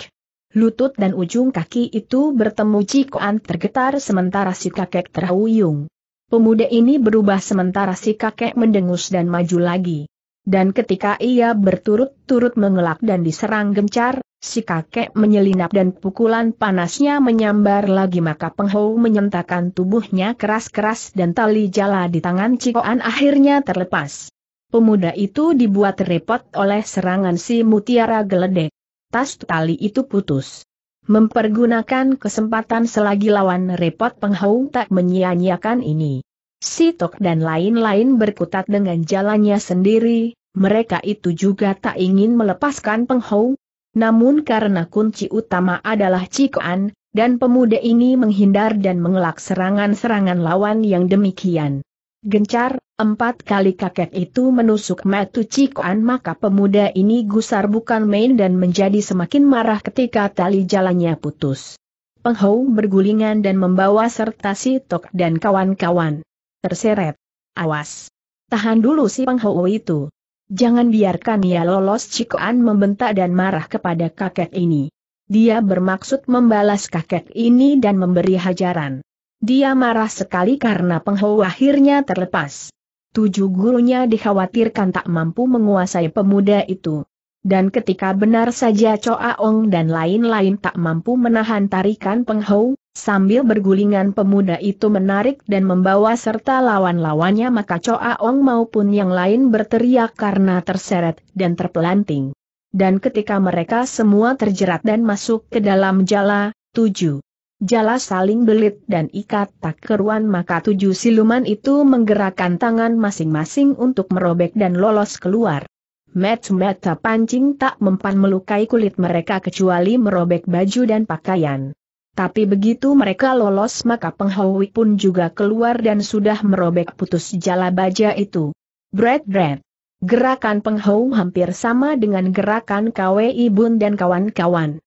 Lutut dan ujung kaki itu bertemu Cikoan tergetar sementara si kakek terhuyung. Pemuda ini berubah sementara si kakek mendengus dan maju lagi. Dan ketika ia berturut-turut mengelak dan diserang gencar, si kakek menyelinap dan pukulan panasnya menyambar lagi maka penghou menyentakan tubuhnya keras-keras dan tali jala di tangan Cikoan akhirnya terlepas. Pemuda itu dibuat repot oleh serangan si mutiara geledek tas tali itu putus. Mempergunakan kesempatan selagi lawan repot penghau tak menyia-nyiakan ini. Sitok dan lain-lain berkutat dengan jalannya sendiri, mereka itu juga tak ingin melepaskan penghau. Namun karena kunci utama adalah Cikoan, dan pemuda ini menghindar dan mengelak serangan-serangan lawan yang demikian. Gencar, empat kali kakek itu menusuk metu Cikoan maka pemuda ini gusar bukan main dan menjadi semakin marah ketika tali jalannya putus. Penghou bergulingan dan membawa serta si Tok dan kawan-kawan. Terseret. Awas. Tahan dulu si Penghou itu. Jangan biarkan ia lolos Cikoan membentak dan marah kepada kakek ini. Dia bermaksud membalas kakek ini dan memberi hajaran. Dia marah sekali karena penghau akhirnya terlepas. Tujuh gurunya dikhawatirkan tak mampu menguasai pemuda itu. Dan ketika benar saja Choa Ong dan lain-lain tak mampu menahan tarikan penghau, sambil bergulingan pemuda itu menarik dan membawa serta lawan-lawannya maka Choa Ong maupun yang lain berteriak karena terseret dan terpelanting. Dan ketika mereka semua terjerat dan masuk ke dalam jala, tujuh Jala saling belit dan ikat tak keruan maka tujuh siluman itu menggerakkan tangan masing-masing untuk merobek dan lolos keluar. Mata-mata pancing tak mempan melukai kulit mereka kecuali merobek baju dan pakaian. Tapi begitu mereka lolos maka penghawi pun juga keluar dan sudah merobek putus jala baja itu. Bread bread. Gerakan penghau hampir sama dengan gerakan KWI Bun dan kawan-kawan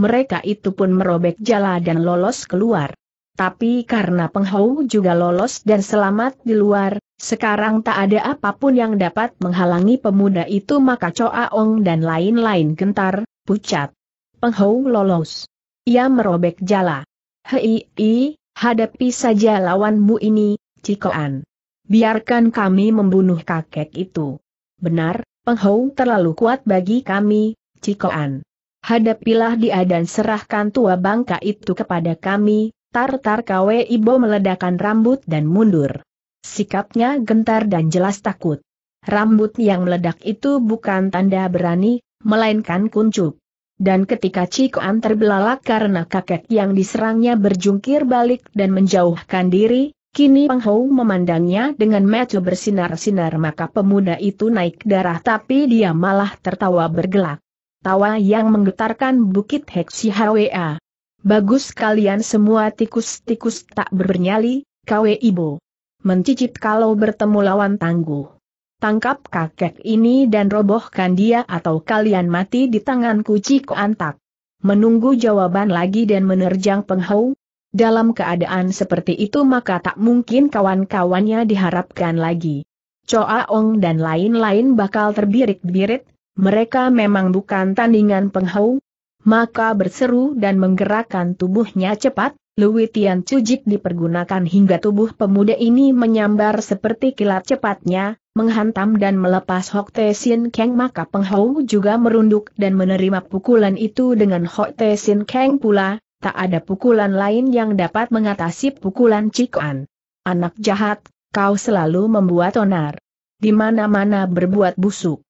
mereka itu pun merobek jala dan lolos keluar. Tapi karena penghau juga lolos dan selamat di luar, sekarang tak ada apapun yang dapat menghalangi pemuda itu maka Coa Ong dan lain-lain gentar, pucat. Penghau lolos. Ia merobek jala. Hei, i, hadapi saja lawanmu ini, Cikoan. Biarkan kami membunuh kakek itu. Benar, Penghau terlalu kuat bagi kami, Cikoan. Hadapilah dia dan serahkan tua bangka itu kepada kami, Tartar kawe Ibo meledakan rambut dan mundur. Sikapnya gentar dan jelas takut. Rambut yang meledak itu bukan tanda berani, melainkan kuncup. Dan ketika Cikoan terbelalak karena kakek yang diserangnya berjungkir balik dan menjauhkan diri, kini Peng Hou memandangnya dengan mata bersinar-sinar maka pemuda itu naik darah tapi dia malah tertawa bergelak tawa yang menggetarkan bukit Heksi Hwa. Bagus kalian semua tikus-tikus tak bernyali, kawe ibu. Mencicip kalau bertemu lawan tangguh. Tangkap kakek ini dan robohkan dia atau kalian mati di tangan ko Antak. Menunggu jawaban lagi dan menerjang penghau. Dalam keadaan seperti itu maka tak mungkin kawan-kawannya diharapkan lagi. Choa Ong dan lain-lain bakal terbirik-birit, mereka memang bukan tandingan penghau. Maka berseru dan menggerakkan tubuhnya cepat, Lui Tian Cujik dipergunakan hingga tubuh pemuda ini menyambar seperti kilat cepatnya, menghantam dan melepas Hok Te Sin Kang maka penghau juga merunduk dan menerima pukulan itu dengan Hok Te Sin Kang pula, tak ada pukulan lain yang dapat mengatasi pukulan Cikuan. Anak jahat, kau selalu membuat onar. Di mana-mana berbuat busuk.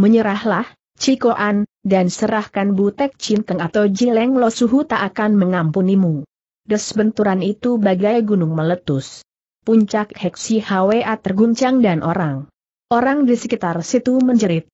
Menyerahlah, Cikoan, dan serahkan Butek Cinteng atau Jileng Lo Suhu tak akan mengampunimu. Des benturan itu bagai gunung meletus. Puncak Heksi HWA terguncang dan orang. Orang di sekitar situ menjerit.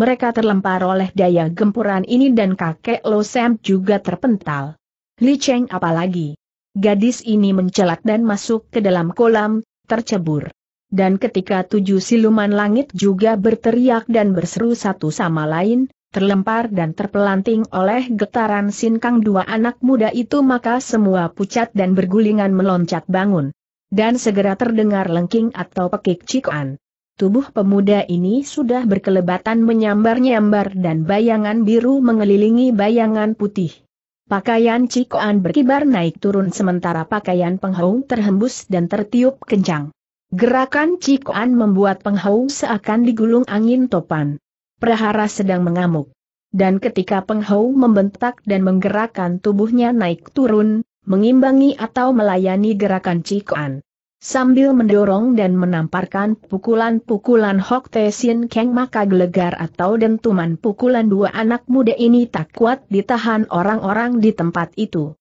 Mereka terlempar oleh daya gempuran ini dan kakek Lo Sam juga terpental. Li Cheng apalagi. Gadis ini mencelat dan masuk ke dalam kolam, tercebur dan ketika tujuh siluman langit juga berteriak dan berseru satu sama lain, terlempar dan terpelanting oleh getaran sinkang dua anak muda itu maka semua pucat dan bergulingan meloncat bangun. Dan segera terdengar lengking atau pekik cikan. Tubuh pemuda ini sudah berkelebatan menyambar-nyambar dan bayangan biru mengelilingi bayangan putih. Pakaian Cikoan berkibar naik turun sementara pakaian penghong terhembus dan tertiup kencang. Gerakan Cikuan membuat Penghau seakan digulung angin topan. Prahara sedang mengamuk. Dan ketika Penghau membentak dan menggerakkan tubuhnya naik turun, mengimbangi atau melayani gerakan Cikuan. Sambil mendorong dan menamparkan pukulan-pukulan Hok Te Sin Keng maka gelegar atau dentuman pukulan dua anak muda ini tak kuat ditahan orang-orang di tempat itu.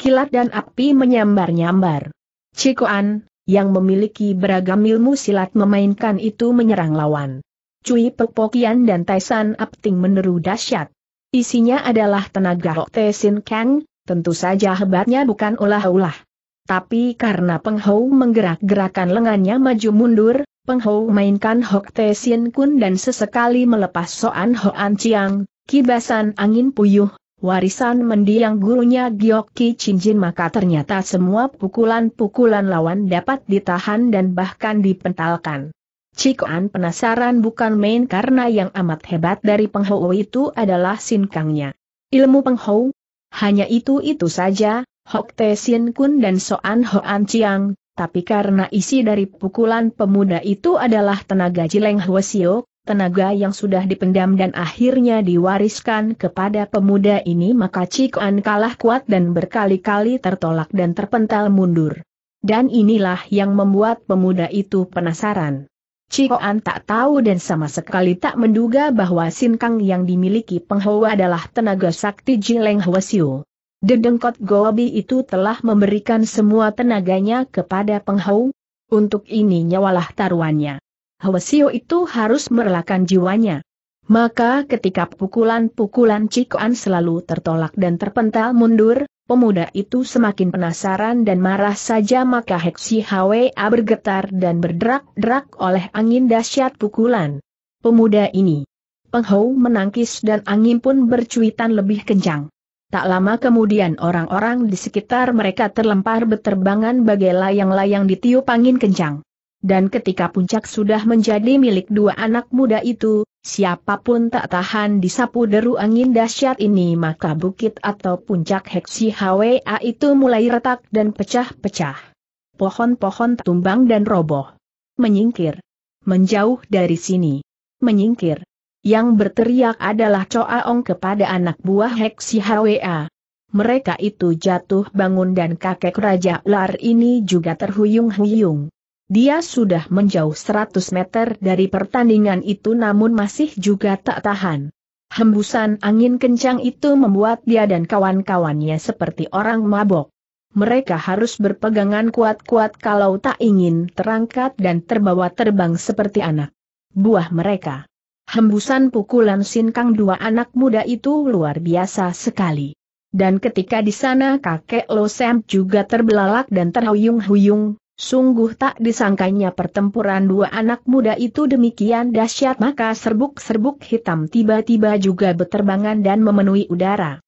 Kilat dan api menyambar-nyambar. Cikuan, yang memiliki beragam ilmu silat memainkan itu menyerang lawan. Cui Pepokian dan Taisan Apting meneru dahsyat. Isinya adalah tenaga Hok Sin Kang, tentu saja hebatnya bukan olah-olah. Tapi karena Peng Hou menggerak-gerakan lengannya maju mundur, Peng Hou mainkan Hok Sin Kun dan sesekali melepas Soan Hoan Chiang, kibasan angin puyuh, warisan mendiang gurunya Gyoki Chinjin maka ternyata semua pukulan-pukulan lawan dapat ditahan dan bahkan dipentalkan. Cikuan penasaran bukan main karena yang amat hebat dari penghou itu adalah sinkangnya. Ilmu penghou? Hanya itu-itu saja, Hok Te Sin Kun dan Soan Hoan Chiang, tapi karena isi dari pukulan pemuda itu adalah tenaga Jileng Hwasiok, tenaga yang sudah dipendam dan akhirnya diwariskan kepada pemuda ini maka Cikuan kalah kuat dan berkali-kali tertolak dan terpental mundur. Dan inilah yang membuat pemuda itu penasaran. Cikoan tak tahu dan sama sekali tak menduga bahwa Sinkang yang dimiliki penghawa adalah tenaga sakti Jileng Hwasyu. Dedengkot Gobi itu telah memberikan semua tenaganya kepada penghau, Untuk ini nyawalah taruhannya. Hwasio itu harus merelakan jiwanya. Maka ketika pukulan-pukulan Cikoan selalu tertolak dan terpental mundur, pemuda itu semakin penasaran dan marah saja maka Heksi Hwa bergetar dan berderak-derak oleh angin dahsyat pukulan. Pemuda ini. Penghou menangkis dan angin pun bercuitan lebih kencang. Tak lama kemudian orang-orang di sekitar mereka terlempar beterbangan bagai layang-layang ditiup angin kencang. Dan ketika puncak sudah menjadi milik dua anak muda itu, siapapun tak tahan disapu deru angin dahsyat ini maka bukit atau puncak Heksi HWA itu mulai retak dan pecah-pecah. Pohon-pohon tumbang dan roboh. Menyingkir. Menjauh dari sini. Menyingkir. Yang berteriak adalah Coaong kepada anak buah Heksi HWA. Mereka itu jatuh bangun dan kakek Raja Ular ini juga terhuyung-huyung. Dia sudah menjauh 100 meter dari pertandingan itu namun masih juga tak tahan. Hembusan angin kencang itu membuat dia dan kawan-kawannya seperti orang mabok. Mereka harus berpegangan kuat-kuat kalau tak ingin terangkat dan terbawa terbang seperti anak buah mereka. Hembusan pukulan sinkang dua anak muda itu luar biasa sekali. Dan ketika di sana kakek Losem juga terbelalak dan terhuyung-huyung, Sungguh tak disangkanya pertempuran dua anak muda itu demikian dahsyat maka serbuk-serbuk hitam tiba-tiba juga beterbangan dan memenuhi udara.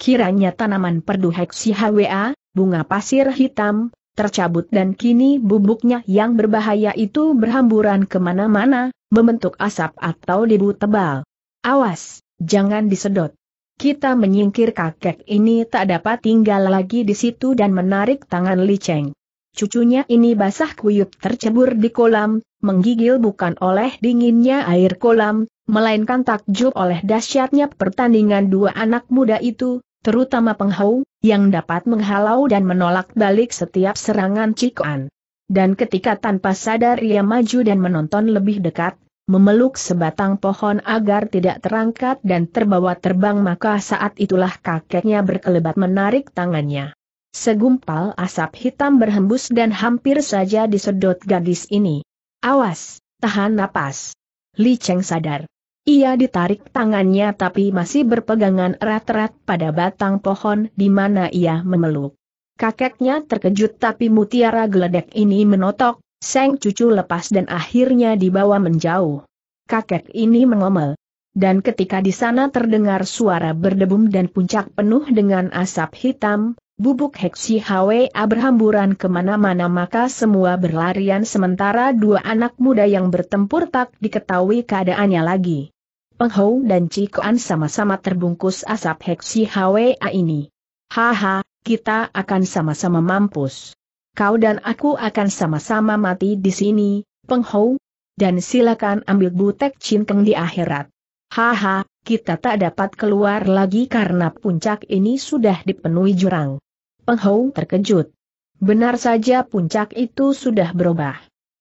Kiranya tanaman perdu heksi HWA, bunga pasir hitam, tercabut dan kini bubuknya yang berbahaya itu berhamburan kemana-mana, membentuk asap atau debu tebal. Awas, jangan disedot. Kita menyingkir kakek ini tak dapat tinggal lagi di situ dan menarik tangan Li Cheng. Cucunya ini basah kuyup tercebur di kolam, menggigil bukan oleh dinginnya air kolam, melainkan takjub oleh dahsyatnya pertandingan dua anak muda itu, terutama Penghau, yang dapat menghalau dan menolak balik setiap serangan Cikoan. Dan ketika tanpa sadar ia maju dan menonton lebih dekat, memeluk sebatang pohon agar tidak terangkat dan terbawa terbang maka saat itulah kakeknya berkelebat menarik tangannya segumpal asap hitam berhembus dan hampir saja disedot gadis ini. Awas, tahan napas. Li Cheng sadar. Ia ditarik tangannya tapi masih berpegangan erat-erat pada batang pohon di mana ia memeluk. Kakeknya terkejut tapi mutiara geledek ini menotok, Seng cucu lepas dan akhirnya dibawa menjauh. Kakek ini mengomel. Dan ketika di sana terdengar suara berdebum dan puncak penuh dengan asap hitam, Bubuk Heksi Hwe berhamburan kemana-mana maka semua berlarian sementara dua anak muda yang bertempur tak diketahui keadaannya lagi. Peng Hou dan Cikoan sama-sama terbungkus asap Heksi a ini. Haha, kita akan sama-sama mampus. Kau dan aku akan sama-sama mati di sini, Peng Hou. Dan silakan ambil butek cinteng di akhirat. Haha, kita tak dapat keluar lagi karena puncak ini sudah dipenuhi jurang. Penghou terkejut. Benar saja puncak itu sudah berubah.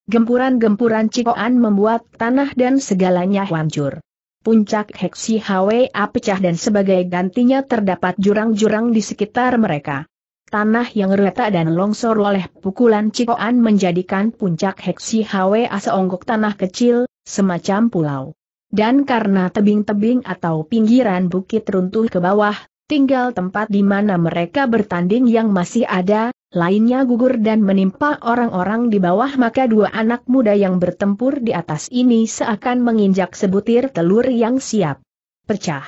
Gempuran-gempuran cikoan membuat tanah dan segalanya hancur. Puncak Heksi Hwa pecah dan sebagai gantinya terdapat jurang-jurang di sekitar mereka. Tanah yang retak dan longsor oleh pukulan cikoan menjadikan puncak Heksi Hwa seonggok tanah kecil, semacam pulau. Dan karena tebing-tebing atau pinggiran bukit runtuh ke bawah, Tinggal tempat di mana mereka bertanding yang masih ada, lainnya gugur dan menimpa orang-orang di bawah maka dua anak muda yang bertempur di atas ini seakan menginjak sebutir telur yang siap. Pecah.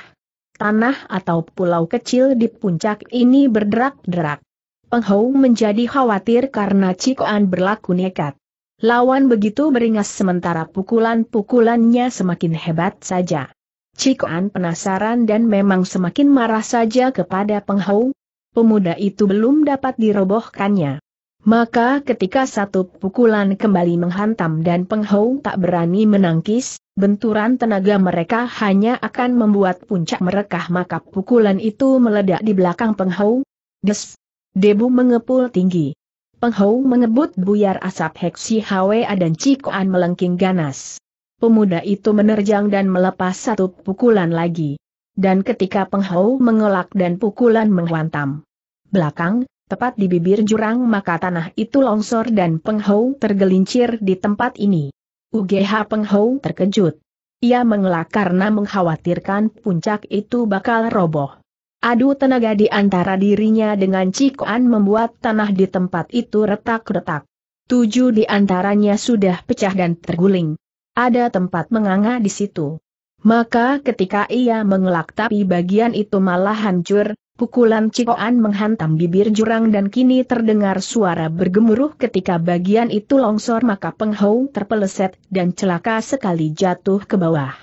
Tanah atau pulau kecil di puncak ini berderak-derak. Penghou menjadi khawatir karena Cikoan berlaku nekat. Lawan begitu beringas sementara pukulan-pukulannya semakin hebat saja. Cikoan penasaran dan memang semakin marah saja kepada Penghau. Pemuda itu belum dapat dirobohkannya. Maka ketika satu pukulan kembali menghantam dan Penghau tak berani menangkis, benturan tenaga mereka hanya akan membuat puncak merekah maka pukulan itu meledak di belakang Penghau. Des! Debu mengepul tinggi. Penghau mengebut buyar asap Heksi Hwa dan Cikoan melengking ganas pemuda itu menerjang dan melepas satu pukulan lagi. Dan ketika penghau mengelak dan pukulan menghantam belakang, tepat di bibir jurang maka tanah itu longsor dan penghau tergelincir di tempat ini. UGH penghau terkejut. Ia mengelak karena mengkhawatirkan puncak itu bakal roboh. Adu tenaga di antara dirinya dengan Cikoan membuat tanah di tempat itu retak-retak. Tujuh di antaranya sudah pecah dan terguling. Ada tempat menganga di situ. Maka ketika ia mengelak tapi bagian itu malah hancur, pukulan Cikoan menghantam bibir jurang dan kini terdengar suara bergemuruh ketika bagian itu longsor maka penghau terpeleset dan celaka sekali jatuh ke bawah.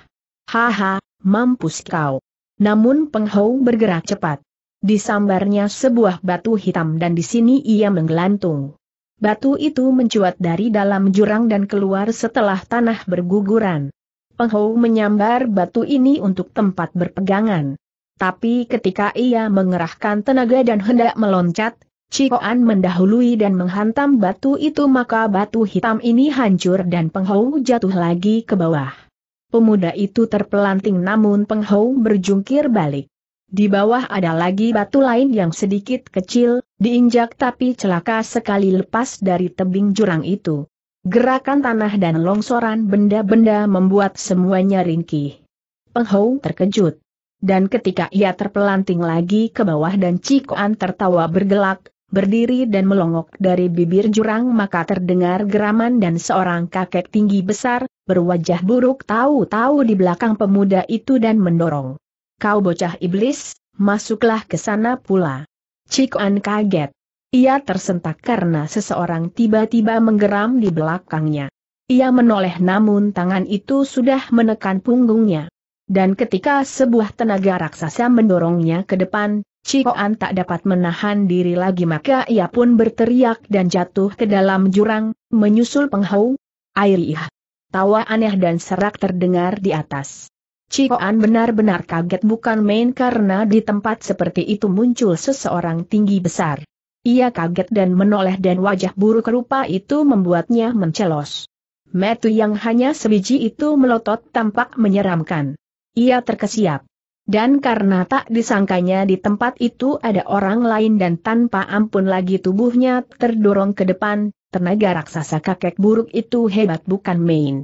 Haha, mampus kau. Namun penghau bergerak cepat. Disambarnya sebuah batu hitam dan di sini ia menggelantung. Batu itu mencuat dari dalam jurang dan keluar setelah tanah berguguran. Penghou menyambar batu ini untuk tempat berpegangan. Tapi ketika ia mengerahkan tenaga dan hendak meloncat, Cikoan mendahului dan menghantam batu itu maka batu hitam ini hancur dan Penghou jatuh lagi ke bawah. Pemuda itu terpelanting namun Penghou berjungkir balik. Di bawah ada lagi batu lain yang sedikit kecil, diinjak tapi celaka sekali lepas dari tebing jurang itu. Gerakan tanah dan longsoran benda-benda membuat semuanya ringkih. Penghou terkejut. Dan ketika ia terpelanting lagi ke bawah dan Cikoan tertawa bergelak, berdiri dan melongok dari bibir jurang maka terdengar geraman dan seorang kakek tinggi besar, berwajah buruk tahu-tahu di belakang pemuda itu dan mendorong kau bocah iblis, masuklah ke sana pula. Cik kaget. Ia tersentak karena seseorang tiba-tiba menggeram di belakangnya. Ia menoleh namun tangan itu sudah menekan punggungnya. Dan ketika sebuah tenaga raksasa mendorongnya ke depan, Cikoan tak dapat menahan diri lagi maka ia pun berteriak dan jatuh ke dalam jurang, menyusul penghau. Air Tawa aneh dan serak terdengar di atas. Cikoan benar-benar kaget bukan main karena di tempat seperti itu muncul seseorang tinggi besar. Ia kaget dan menoleh dan wajah buruk rupa itu membuatnya mencelos. Metu yang hanya sebiji itu melotot tampak menyeramkan. Ia terkesiap. Dan karena tak disangkanya di tempat itu ada orang lain dan tanpa ampun lagi tubuhnya terdorong ke depan, tenaga raksasa kakek buruk itu hebat bukan main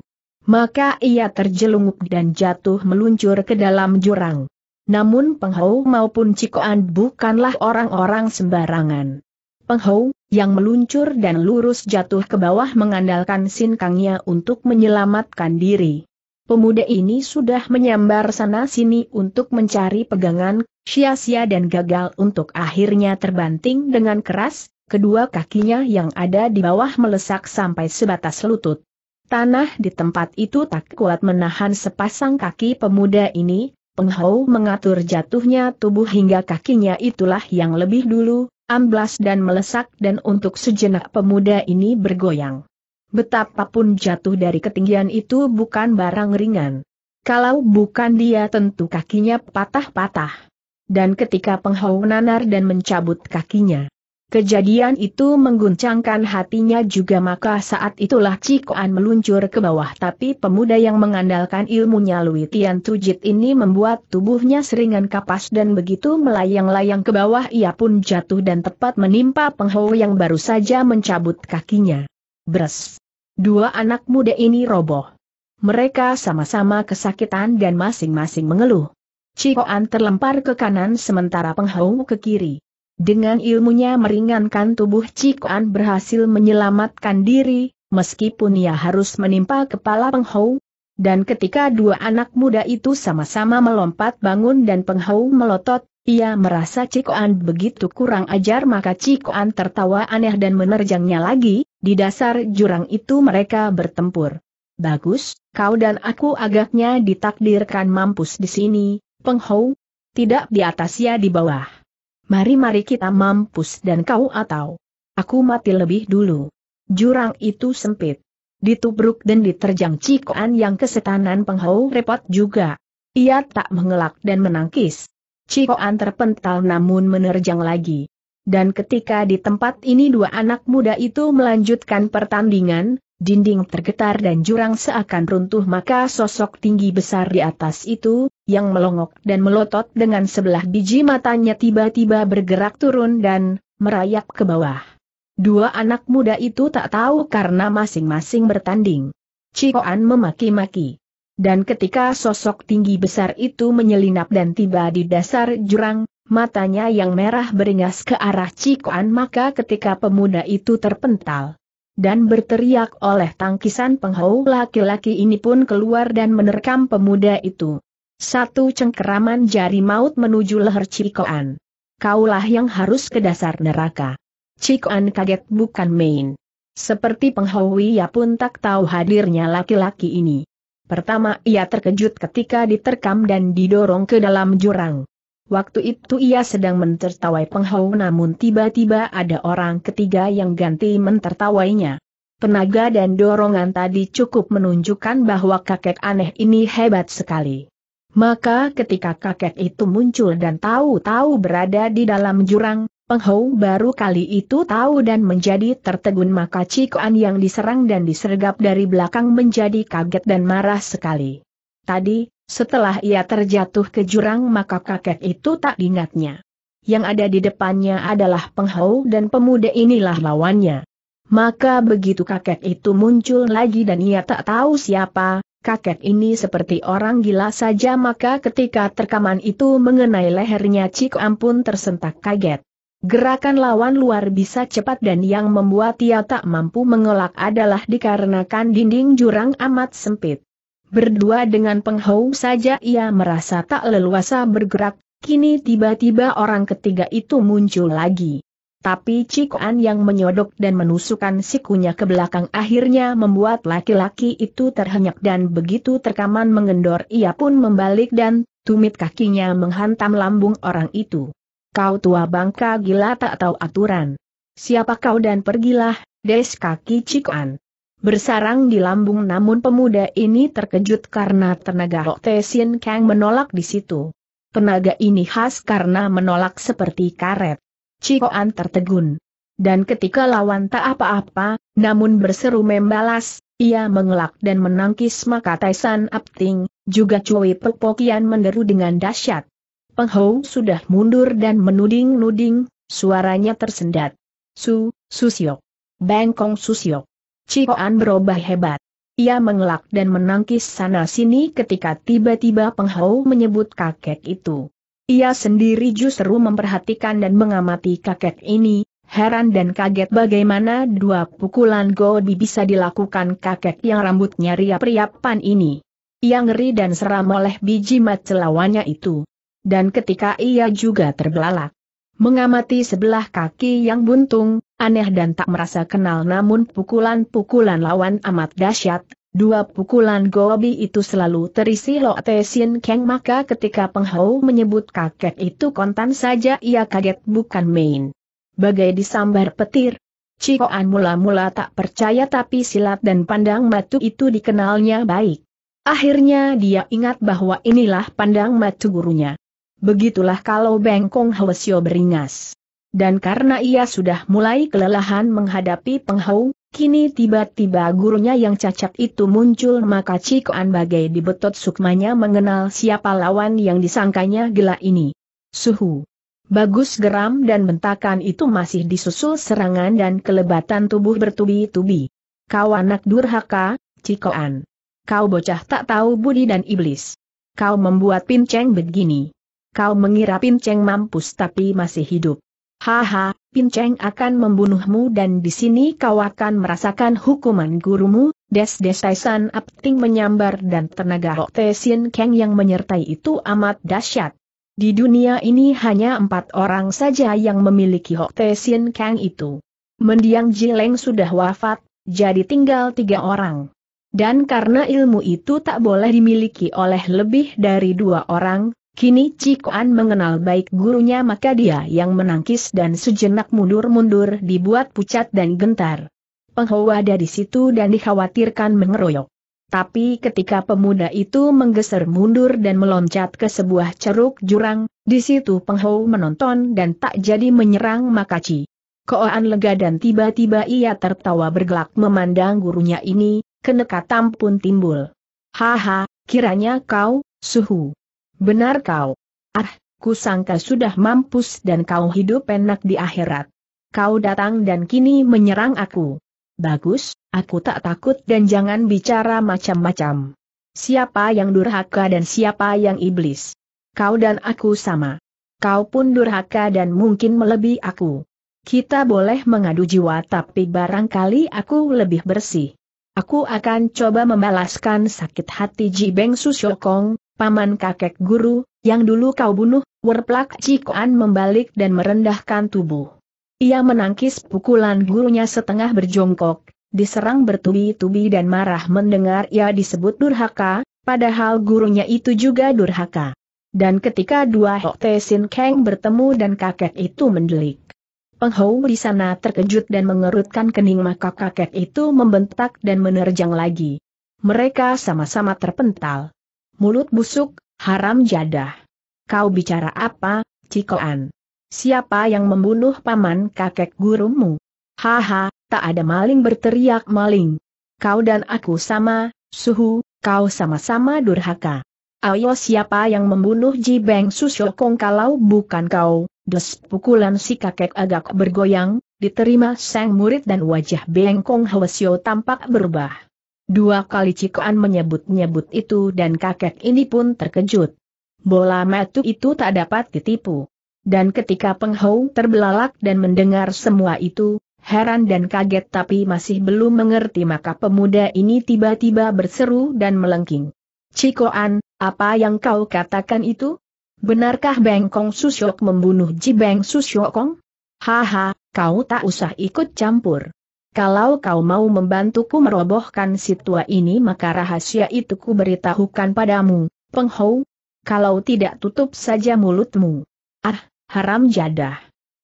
maka ia terjelungup dan jatuh meluncur ke dalam jurang. Namun Penghou maupun Cikoan bukanlah orang-orang sembarangan. Penghou, yang meluncur dan lurus jatuh ke bawah mengandalkan sinkangnya untuk menyelamatkan diri. Pemuda ini sudah menyambar sana-sini untuk mencari pegangan, sia-sia dan gagal untuk akhirnya terbanting dengan keras, kedua kakinya yang ada di bawah melesak sampai sebatas lutut. Tanah di tempat itu tak kuat menahan sepasang kaki pemuda ini, Penghau mengatur jatuhnya tubuh hingga kakinya itulah yang lebih dulu, amblas dan melesak dan untuk sejenak pemuda ini bergoyang. Betapapun jatuh dari ketinggian itu bukan barang ringan. Kalau bukan dia tentu kakinya patah-patah. Dan ketika penghau nanar dan mencabut kakinya, Kejadian itu mengguncangkan hatinya juga maka saat itulah Cikoan meluncur ke bawah tapi pemuda yang mengandalkan ilmunya Lui Tian Tujit ini membuat tubuhnya seringan kapas dan begitu melayang-layang ke bawah ia pun jatuh dan tepat menimpa Penghau yang baru saja mencabut kakinya. Bres! Dua anak muda ini roboh. Mereka sama-sama kesakitan dan masing-masing mengeluh. Cikoan terlempar ke kanan sementara Penghau ke kiri. Dengan ilmunya meringankan tubuh Cikuan berhasil menyelamatkan diri, meskipun ia harus menimpa kepala Penghou. Dan ketika dua anak muda itu sama-sama melompat bangun dan Penghou melotot, ia merasa Cikuan begitu kurang ajar maka Cikuan tertawa aneh dan menerjangnya lagi, di dasar jurang itu mereka bertempur. Bagus, kau dan aku agaknya ditakdirkan mampus di sini, Penghou. Tidak di atas ya di bawah mari-mari kita mampus dan kau atau aku mati lebih dulu. Jurang itu sempit. Ditubruk dan diterjang Cikoan yang kesetanan penghau repot juga. Ia tak mengelak dan menangkis. Cikoan terpental namun menerjang lagi. Dan ketika di tempat ini dua anak muda itu melanjutkan pertandingan, dinding tergetar dan jurang seakan runtuh maka sosok tinggi besar di atas itu, yang melongok dan melotot dengan sebelah biji matanya tiba-tiba bergerak turun dan merayap ke bawah. Dua anak muda itu tak tahu karena masing-masing bertanding. Cikoan memaki-maki. Dan ketika sosok tinggi besar itu menyelinap dan tiba di dasar jurang, matanya yang merah beringas ke arah Cikoan maka ketika pemuda itu terpental dan berteriak oleh tangkisan penghau laki-laki ini pun keluar dan menerkam pemuda itu. Satu cengkeraman jari maut menuju leher Cikoan. Kaulah yang harus ke dasar neraka. Cikoan kaget bukan main. Seperti penghau ia pun tak tahu hadirnya laki-laki ini. Pertama ia terkejut ketika diterkam dan didorong ke dalam jurang. Waktu itu ia sedang mentertawai penghau namun tiba-tiba ada orang ketiga yang ganti mentertawainya. Tenaga dan dorongan tadi cukup menunjukkan bahwa kakek aneh ini hebat sekali. Maka ketika kakek itu muncul dan tahu-tahu berada di dalam jurang, penghau baru kali itu tahu dan menjadi tertegun maka Cikoan yang diserang dan disergap dari belakang menjadi kaget dan marah sekali. Tadi, setelah ia terjatuh ke jurang maka kakek itu tak ingatnya. Yang ada di depannya adalah penghau dan pemuda inilah lawannya. Maka begitu kakek itu muncul lagi dan ia tak tahu siapa, kakek ini seperti orang gila saja maka ketika terkaman itu mengenai lehernya Cik Ampun tersentak kaget. Gerakan lawan luar bisa cepat dan yang membuat ia tak mampu mengelak adalah dikarenakan dinding jurang amat sempit berdua dengan penghau saja ia merasa tak leluasa bergerak, kini tiba-tiba orang ketiga itu muncul lagi. Tapi Cikuan yang menyodok dan menusukkan sikunya ke belakang akhirnya membuat laki-laki itu terhenyak dan begitu terkaman mengendor ia pun membalik dan tumit kakinya menghantam lambung orang itu. Kau tua bangka gila tak tahu aturan. Siapa kau dan pergilah, des kaki Cikuan bersarang di lambung namun pemuda ini terkejut karena tenaga Tesin Kang menolak di situ. Tenaga ini khas karena menolak seperti karet. Cikoan tertegun. Dan ketika lawan tak apa-apa, namun berseru membalas, ia mengelak dan menangkis maka Taisan Apting, juga Cui Pepokian menderu dengan dahsyat. Penghou sudah mundur dan menuding-nuding, suaranya tersendat. Su, Susiok. Bangkong Susiok. Cik berubah hebat. Ia mengelak dan menangkis sana-sini ketika tiba-tiba penghau menyebut kakek itu. Ia sendiri justru memperhatikan dan mengamati kakek ini, heran dan kaget bagaimana dua pukulan Gobi bisa dilakukan kakek yang rambutnya riap-riapan ini. Ia ngeri dan seram oleh biji mat celawannya itu. Dan ketika ia juga terbelalak, mengamati sebelah kaki yang buntung, aneh dan tak merasa kenal namun pukulan-pukulan lawan amat dahsyat. Dua pukulan Gobi itu selalu terisi Lo Tesin Kang maka ketika Peng menyebut kakek itu kontan saja ia kaget bukan main. Bagai disambar petir, Cikoan mula-mula tak percaya tapi silat dan pandang matu itu dikenalnya baik. Akhirnya dia ingat bahwa inilah pandang matu gurunya. Begitulah kalau Bengkong Hwasyo beringas. Dan karena ia sudah mulai kelelahan menghadapi penghau, kini tiba-tiba gurunya yang cacat itu muncul maka Cikoan bagai dibetot sukmanya mengenal siapa lawan yang disangkanya gila ini. Suhu. Bagus geram dan bentakan itu masih disusul serangan dan kelebatan tubuh bertubi-tubi. Kau anak durhaka, Cikoan. Kau bocah tak tahu budi dan iblis. Kau membuat pinceng begini kau mengira Pinceng mampus tapi masih hidup. Haha, Pinceng akan membunuhmu dan di sini kau akan merasakan hukuman gurumu, Des Desaisan Apting menyambar dan tenaga Hoktesian Sin Kang yang menyertai itu amat dahsyat. Di dunia ini hanya empat orang saja yang memiliki Hoktesian Sin Kang itu. Mendiang Jileng sudah wafat, jadi tinggal tiga orang. Dan karena ilmu itu tak boleh dimiliki oleh lebih dari dua orang, Kini Cikoan mengenal baik gurunya maka dia yang menangkis dan sejenak mundur-mundur dibuat pucat dan gentar. Penghawa ada di situ dan dikhawatirkan mengeroyok. Tapi ketika pemuda itu menggeser mundur dan meloncat ke sebuah ceruk jurang, di situ Penghou menonton dan tak jadi menyerang Makaci. Koan lega dan tiba-tiba ia tertawa bergelak memandang gurunya ini, kenekatan pun timbul. Haha, kiranya kau, suhu. Benar kau. Ah, sangka sudah mampus dan kau hidup enak di akhirat. Kau datang dan kini menyerang aku. Bagus, aku tak takut dan jangan bicara macam-macam. Siapa yang durhaka dan siapa yang iblis? Kau dan aku sama. Kau pun durhaka dan mungkin melebihi aku. Kita boleh mengadu jiwa tapi barangkali aku lebih bersih. Aku akan coba membalaskan sakit hati Ji Beng Susyokong, paman kakek guru, yang dulu kau bunuh, werplak Cikoan membalik dan merendahkan tubuh. Ia menangkis pukulan gurunya setengah berjongkok, diserang bertubi-tubi dan marah mendengar ia disebut durhaka, padahal gurunya itu juga durhaka. Dan ketika dua Hokte Sin Kang bertemu dan kakek itu mendelik. Penghou di sana terkejut dan mengerutkan kening maka kakek itu membentak dan menerjang lagi. Mereka sama-sama terpental mulut busuk, haram jadah. Kau bicara apa, Cikoan? Siapa yang membunuh paman kakek gurumu? Haha, tak ada maling berteriak maling. Kau dan aku sama, suhu, kau sama-sama durhaka. Ayo siapa yang membunuh Ji Jibeng Susyokong kalau bukan kau? Des pukulan si kakek agak bergoyang, diterima sang murid dan wajah Beng Kong Hwasyo tampak berubah. Dua kali Cikoan menyebut-nyebut itu dan kakek ini pun terkejut. Bola metu itu tak dapat ditipu. Dan ketika Peng Hou terbelalak dan mendengar semua itu, heran dan kaget tapi masih belum mengerti maka pemuda ini tiba-tiba berseru dan melengking. Cikoan, apa yang kau katakan itu? Benarkah Bengkong Susyok membunuh Ji Beng Susyokong? Haha, kau tak usah ikut campur. Kalau kau mau membantuku merobohkan si ini maka rahasia itu ku beritahukan padamu, penghou. Kalau tidak tutup saja mulutmu. Ah, haram jadah.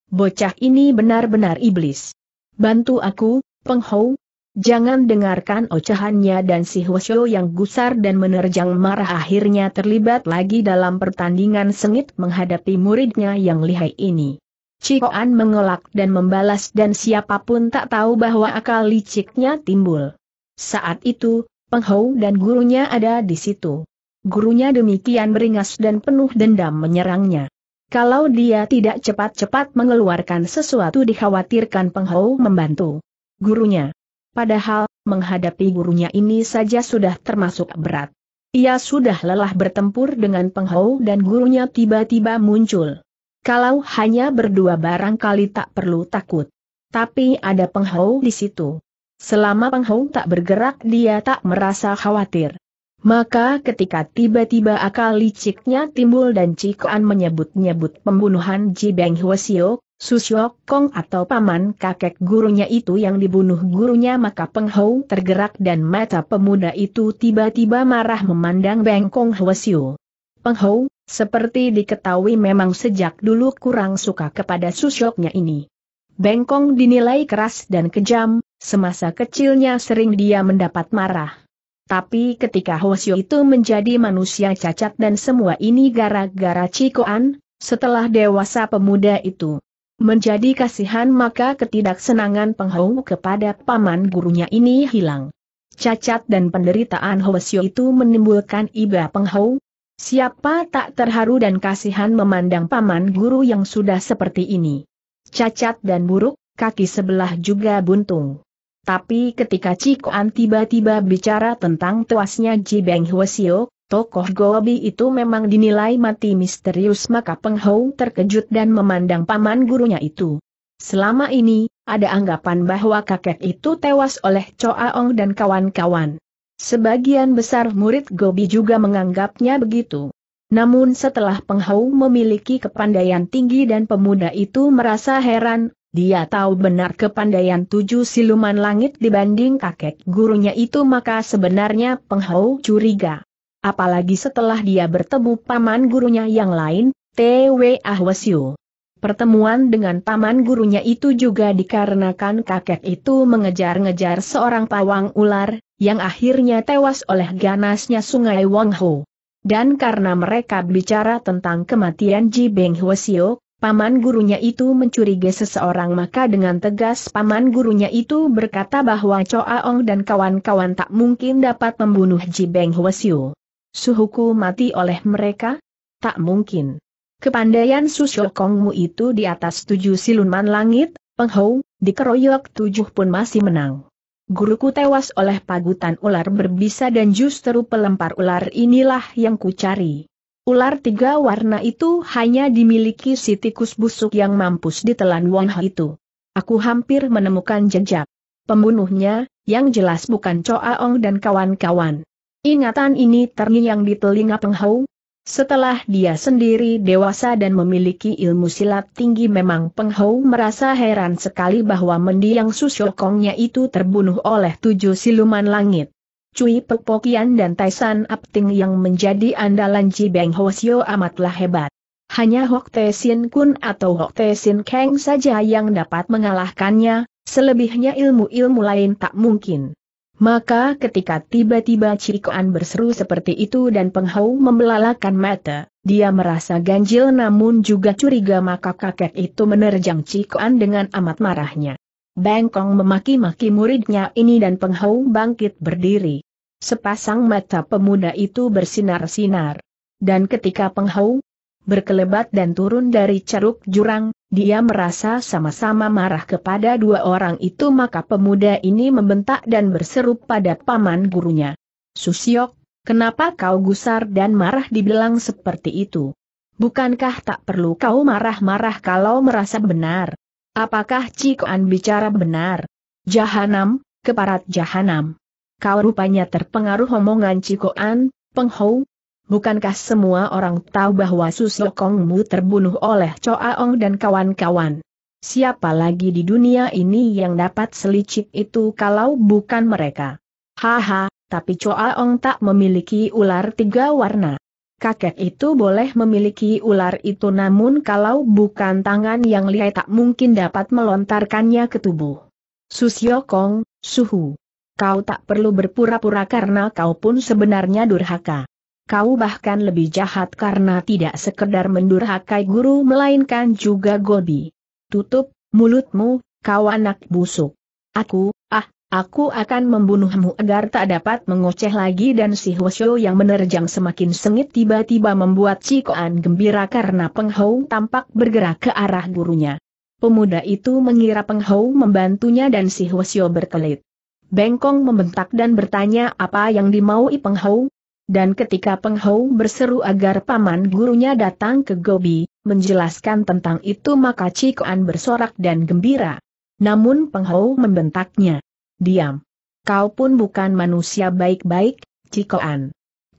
Bocah ini benar-benar iblis. Bantu aku, penghou. Jangan dengarkan ocehannya dan si Hwasyo yang gusar dan menerjang marah akhirnya terlibat lagi dalam pertandingan sengit menghadapi muridnya yang lihai ini. Cikoan mengelak dan membalas dan siapapun tak tahu bahwa akal liciknya timbul. Saat itu, Penghou dan gurunya ada di situ. Gurunya demikian beringas dan penuh dendam menyerangnya. Kalau dia tidak cepat-cepat mengeluarkan sesuatu dikhawatirkan Penghou membantu gurunya. Padahal, menghadapi gurunya ini saja sudah termasuk berat. Ia sudah lelah bertempur dengan Penghou dan gurunya tiba-tiba muncul. Kalau hanya berdua barangkali tak perlu takut. Tapi ada penghau di situ. Selama penghau tak bergerak dia tak merasa khawatir. Maka ketika tiba-tiba akal liciknya timbul dan Cikuan menyebut-nyebut pembunuhan Ji Beng Hwasyo, Susyok Kong atau paman kakek gurunya itu yang dibunuh gurunya maka Peng tergerak dan mata pemuda itu tiba-tiba marah memandang Beng Kong Hwasyo. Peng Hou, seperti diketahui memang sejak dulu kurang suka kepada susyoknya ini. Bengkong dinilai keras dan kejam, semasa kecilnya sering dia mendapat marah. Tapi ketika Hosyo itu menjadi manusia cacat dan semua ini gara-gara Cikoan, setelah dewasa pemuda itu menjadi kasihan maka ketidaksenangan penghau kepada paman gurunya ini hilang. Cacat dan penderitaan Hosyo itu menimbulkan iba penghau, Siapa tak terharu dan kasihan memandang paman guru yang sudah seperti ini? Cacat dan buruk, kaki sebelah juga buntung. Tapi ketika Cikoan tiba-tiba bicara tentang tuasnya Jibeng Hwasio, tokoh Gobi itu memang dinilai mati misterius maka Peng terkejut dan memandang paman gurunya itu. Selama ini, ada anggapan bahwa kakek itu tewas oleh Choa Ong dan kawan-kawan. Sebagian besar murid Gobi juga menganggapnya begitu. Namun setelah Penghau memiliki kepandaian tinggi dan pemuda itu merasa heran, dia tahu benar kepandaian tujuh siluman langit dibanding kakek gurunya itu maka sebenarnya Penghau curiga. Apalagi setelah dia bertemu paman gurunya yang lain, T.W. Ahwasyu. Pertemuan dengan paman gurunya itu juga dikarenakan kakek itu mengejar-ngejar seorang pawang ular, yang akhirnya tewas oleh ganasnya sungai Ho. Dan karena mereka bicara tentang kematian Ji Beng Hwasyo, paman gurunya itu mencurigai seseorang maka dengan tegas paman gurunya itu berkata bahwa Choa Ong dan kawan-kawan tak mungkin dapat membunuh Ji Beng Hwasyo. Suhuku mati oleh mereka? Tak mungkin. Kepandaian Susyokongmu itu di atas tujuh siluman langit, penghou, dikeroyok tujuh pun masih menang. Guruku tewas oleh pagutan ular berbisa dan justru pelempar ular inilah yang kucari. Ular tiga warna itu hanya dimiliki si tikus busuk yang mampus di telan itu. Aku hampir menemukan jejak. Pembunuhnya, yang jelas bukan Choa Ong dan kawan-kawan. Ingatan ini terngiang di telinga Penghau, setelah dia sendiri dewasa dan memiliki ilmu silat tinggi memang Peng Hou merasa heran sekali bahwa mendiang Susyokongnya itu terbunuh oleh tujuh siluman langit. Cui Pepokian dan Taisan Apting yang menjadi andalan Ji Beng Hosio amatlah hebat. Hanya Hok Te Sin Kun atau Hok Te Sin Kang saja yang dapat mengalahkannya, selebihnya ilmu-ilmu lain tak mungkin. Maka ketika tiba-tiba Cikoan berseru seperti itu dan penghau membelalakan mata, dia merasa ganjil namun juga curiga maka kakek itu menerjang Cikoan dengan amat marahnya. Bengkong memaki-maki muridnya ini dan penghau bangkit berdiri. Sepasang mata pemuda itu bersinar-sinar. Dan ketika penghau berkelebat dan turun dari ceruk jurang, dia merasa sama-sama marah kepada dua orang itu maka pemuda ini membentak dan berseru pada paman gurunya. Susiok, kenapa kau gusar dan marah dibilang seperti itu? Bukankah tak perlu kau marah-marah kalau merasa benar? Apakah Cikoan bicara benar? Jahanam, keparat jahanam. Kau rupanya terpengaruh omongan Cikoan, Penghou, Bukankah semua orang tahu bahwa Susyokongmu terbunuh oleh Choaong dan kawan-kawan? Siapa lagi di dunia ini yang dapat selicik itu kalau bukan mereka? Haha, tapi Choaong tak memiliki ular tiga warna. Kakek itu boleh memiliki ular itu namun kalau bukan tangan yang lihai tak mungkin dapat melontarkannya ke tubuh. Susio Kong, suhu. Kau tak perlu berpura-pura karena kau pun sebenarnya durhaka kau bahkan lebih jahat karena tidak sekedar mendurhakai guru melainkan juga Gobi. Tutup mulutmu, kau anak busuk. Aku, ah, aku akan membunuhmu agar tak dapat mengoceh lagi dan si Hwasyo yang menerjang semakin sengit tiba-tiba membuat Cikoan gembira karena Peng Hou tampak bergerak ke arah gurunya. Pemuda itu mengira Peng Hou membantunya dan si Hwasyo berkelit. Bengkong membentak dan bertanya apa yang dimaui Peng Hou, dan ketika Peng Hou berseru agar paman gurunya datang ke Gobi, menjelaskan tentang itu maka Cikoan bersorak dan gembira. Namun Peng Hou membentaknya. Diam. Kau pun bukan manusia baik-baik, Cikoan.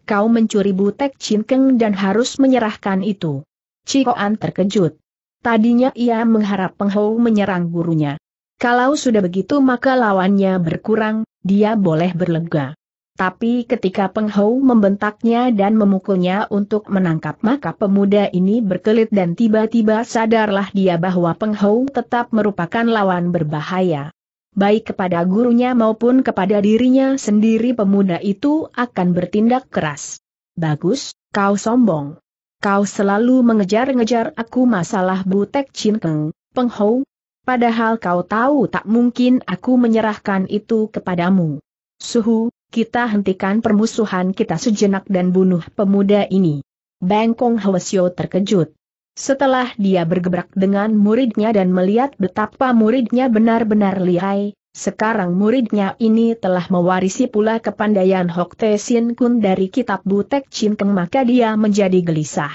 Kau mencuri butek cinkeng dan harus menyerahkan itu. Cikoan terkejut. Tadinya ia mengharap Peng Hou menyerang gurunya. Kalau sudah begitu maka lawannya berkurang, dia boleh berlega. Tapi ketika Peng Hou membentaknya dan memukulnya untuk menangkap maka pemuda ini berkelit dan tiba-tiba sadarlah dia bahwa Peng Hou tetap merupakan lawan berbahaya. Baik kepada gurunya maupun kepada dirinya sendiri pemuda itu akan bertindak keras. Bagus, kau sombong. Kau selalu mengejar-ngejar aku masalah butek cinkeng, Peng Hou. Padahal kau tahu tak mungkin aku menyerahkan itu kepadamu. Suhu, kita hentikan permusuhan kita sejenak dan bunuh pemuda ini. Bengkong Hwasyo terkejut. Setelah dia bergebrak dengan muridnya dan melihat betapa muridnya benar-benar lihai, sekarang muridnya ini telah mewarisi pula kepandaian Hok Te Sin Kun dari kitab Butek Cinteng maka dia menjadi gelisah.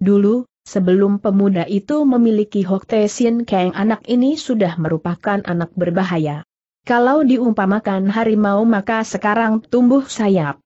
Dulu, sebelum pemuda itu memiliki Hok Te Sin Kang anak ini sudah merupakan anak berbahaya. Kalau diumpamakan harimau maka sekarang tumbuh sayap.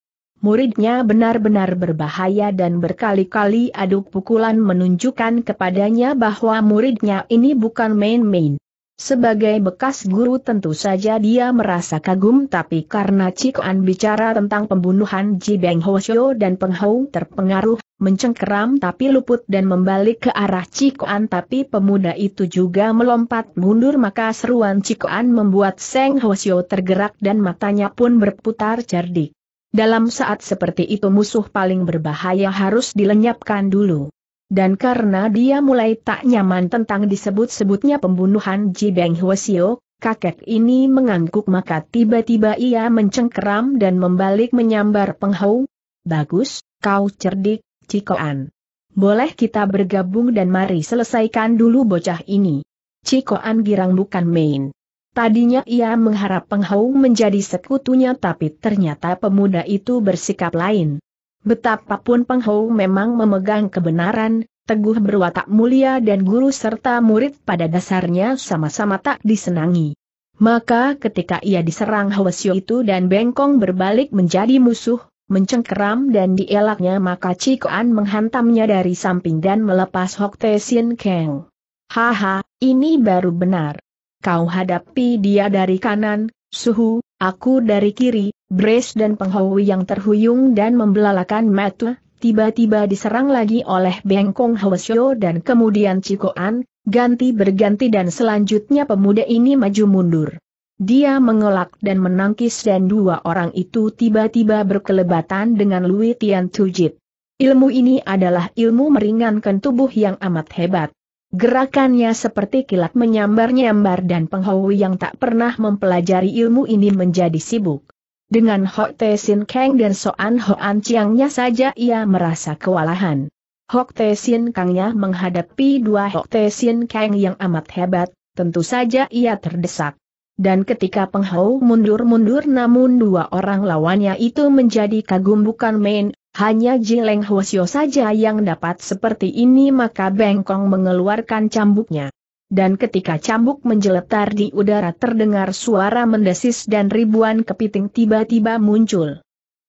Muridnya benar-benar berbahaya dan berkali-kali aduk pukulan menunjukkan kepadanya bahwa muridnya ini bukan main-main. Sebagai bekas guru tentu saja dia merasa kagum tapi karena Cik An bicara tentang pembunuhan Ji Beng Ho dan Peng Hou terpengaruh mencengkeram tapi luput dan membalik ke arah Cikoan tapi pemuda itu juga melompat mundur maka seruan Cikoan membuat Seng Hwasyo tergerak dan matanya pun berputar cerdik. Dalam saat seperti itu musuh paling berbahaya harus dilenyapkan dulu. Dan karena dia mulai tak nyaman tentang disebut-sebutnya pembunuhan Ji Beng Hwasyo, kakek ini mengangguk maka tiba-tiba ia mencengkeram dan membalik menyambar penghau. Bagus, kau cerdik, Cikoan. Boleh kita bergabung dan mari selesaikan dulu bocah ini. Cikoan girang bukan main. Tadinya ia mengharap Penghau menjadi sekutunya tapi ternyata pemuda itu bersikap lain. Betapapun Penghau memang memegang kebenaran, teguh berwatak mulia dan guru serta murid pada dasarnya sama-sama tak disenangi. Maka ketika ia diserang Hwasyo itu dan bengkong berbalik menjadi musuh, mencengkeram dan dielaknya maka Cikoan menghantamnya dari samping dan melepas Hok Te Kang. Haha, ini baru benar. Kau hadapi dia dari kanan, suhu, aku dari kiri, Brace dan Penghowi yang terhuyung dan membelalakan mata, tiba-tiba diserang lagi oleh Bengkong Hwasyo dan kemudian Cikoan, ganti berganti dan selanjutnya pemuda ini maju mundur. Dia mengelak dan menangkis dan dua orang itu tiba-tiba berkelebatan dengan Lui Tian Tujit. Ilmu ini adalah ilmu meringankan tubuh yang amat hebat. Gerakannya seperti kilat menyambar-nyambar dan penghau yang tak pernah mempelajari ilmu ini menjadi sibuk. Dengan Hok Te Sin Kang dan Soan Ho An Chiangnya saja ia merasa kewalahan. Hok Te Sin Kangnya menghadapi dua Hok Te Sin Kang yang amat hebat, tentu saja ia terdesak. Dan ketika Peng Hou mundur-mundur namun dua orang lawannya itu menjadi kagum bukan main, hanya Jileng Hwasyo saja yang dapat seperti ini maka Bengkong mengeluarkan cambuknya. Dan ketika cambuk menjeletar di udara terdengar suara mendesis dan ribuan kepiting tiba-tiba muncul.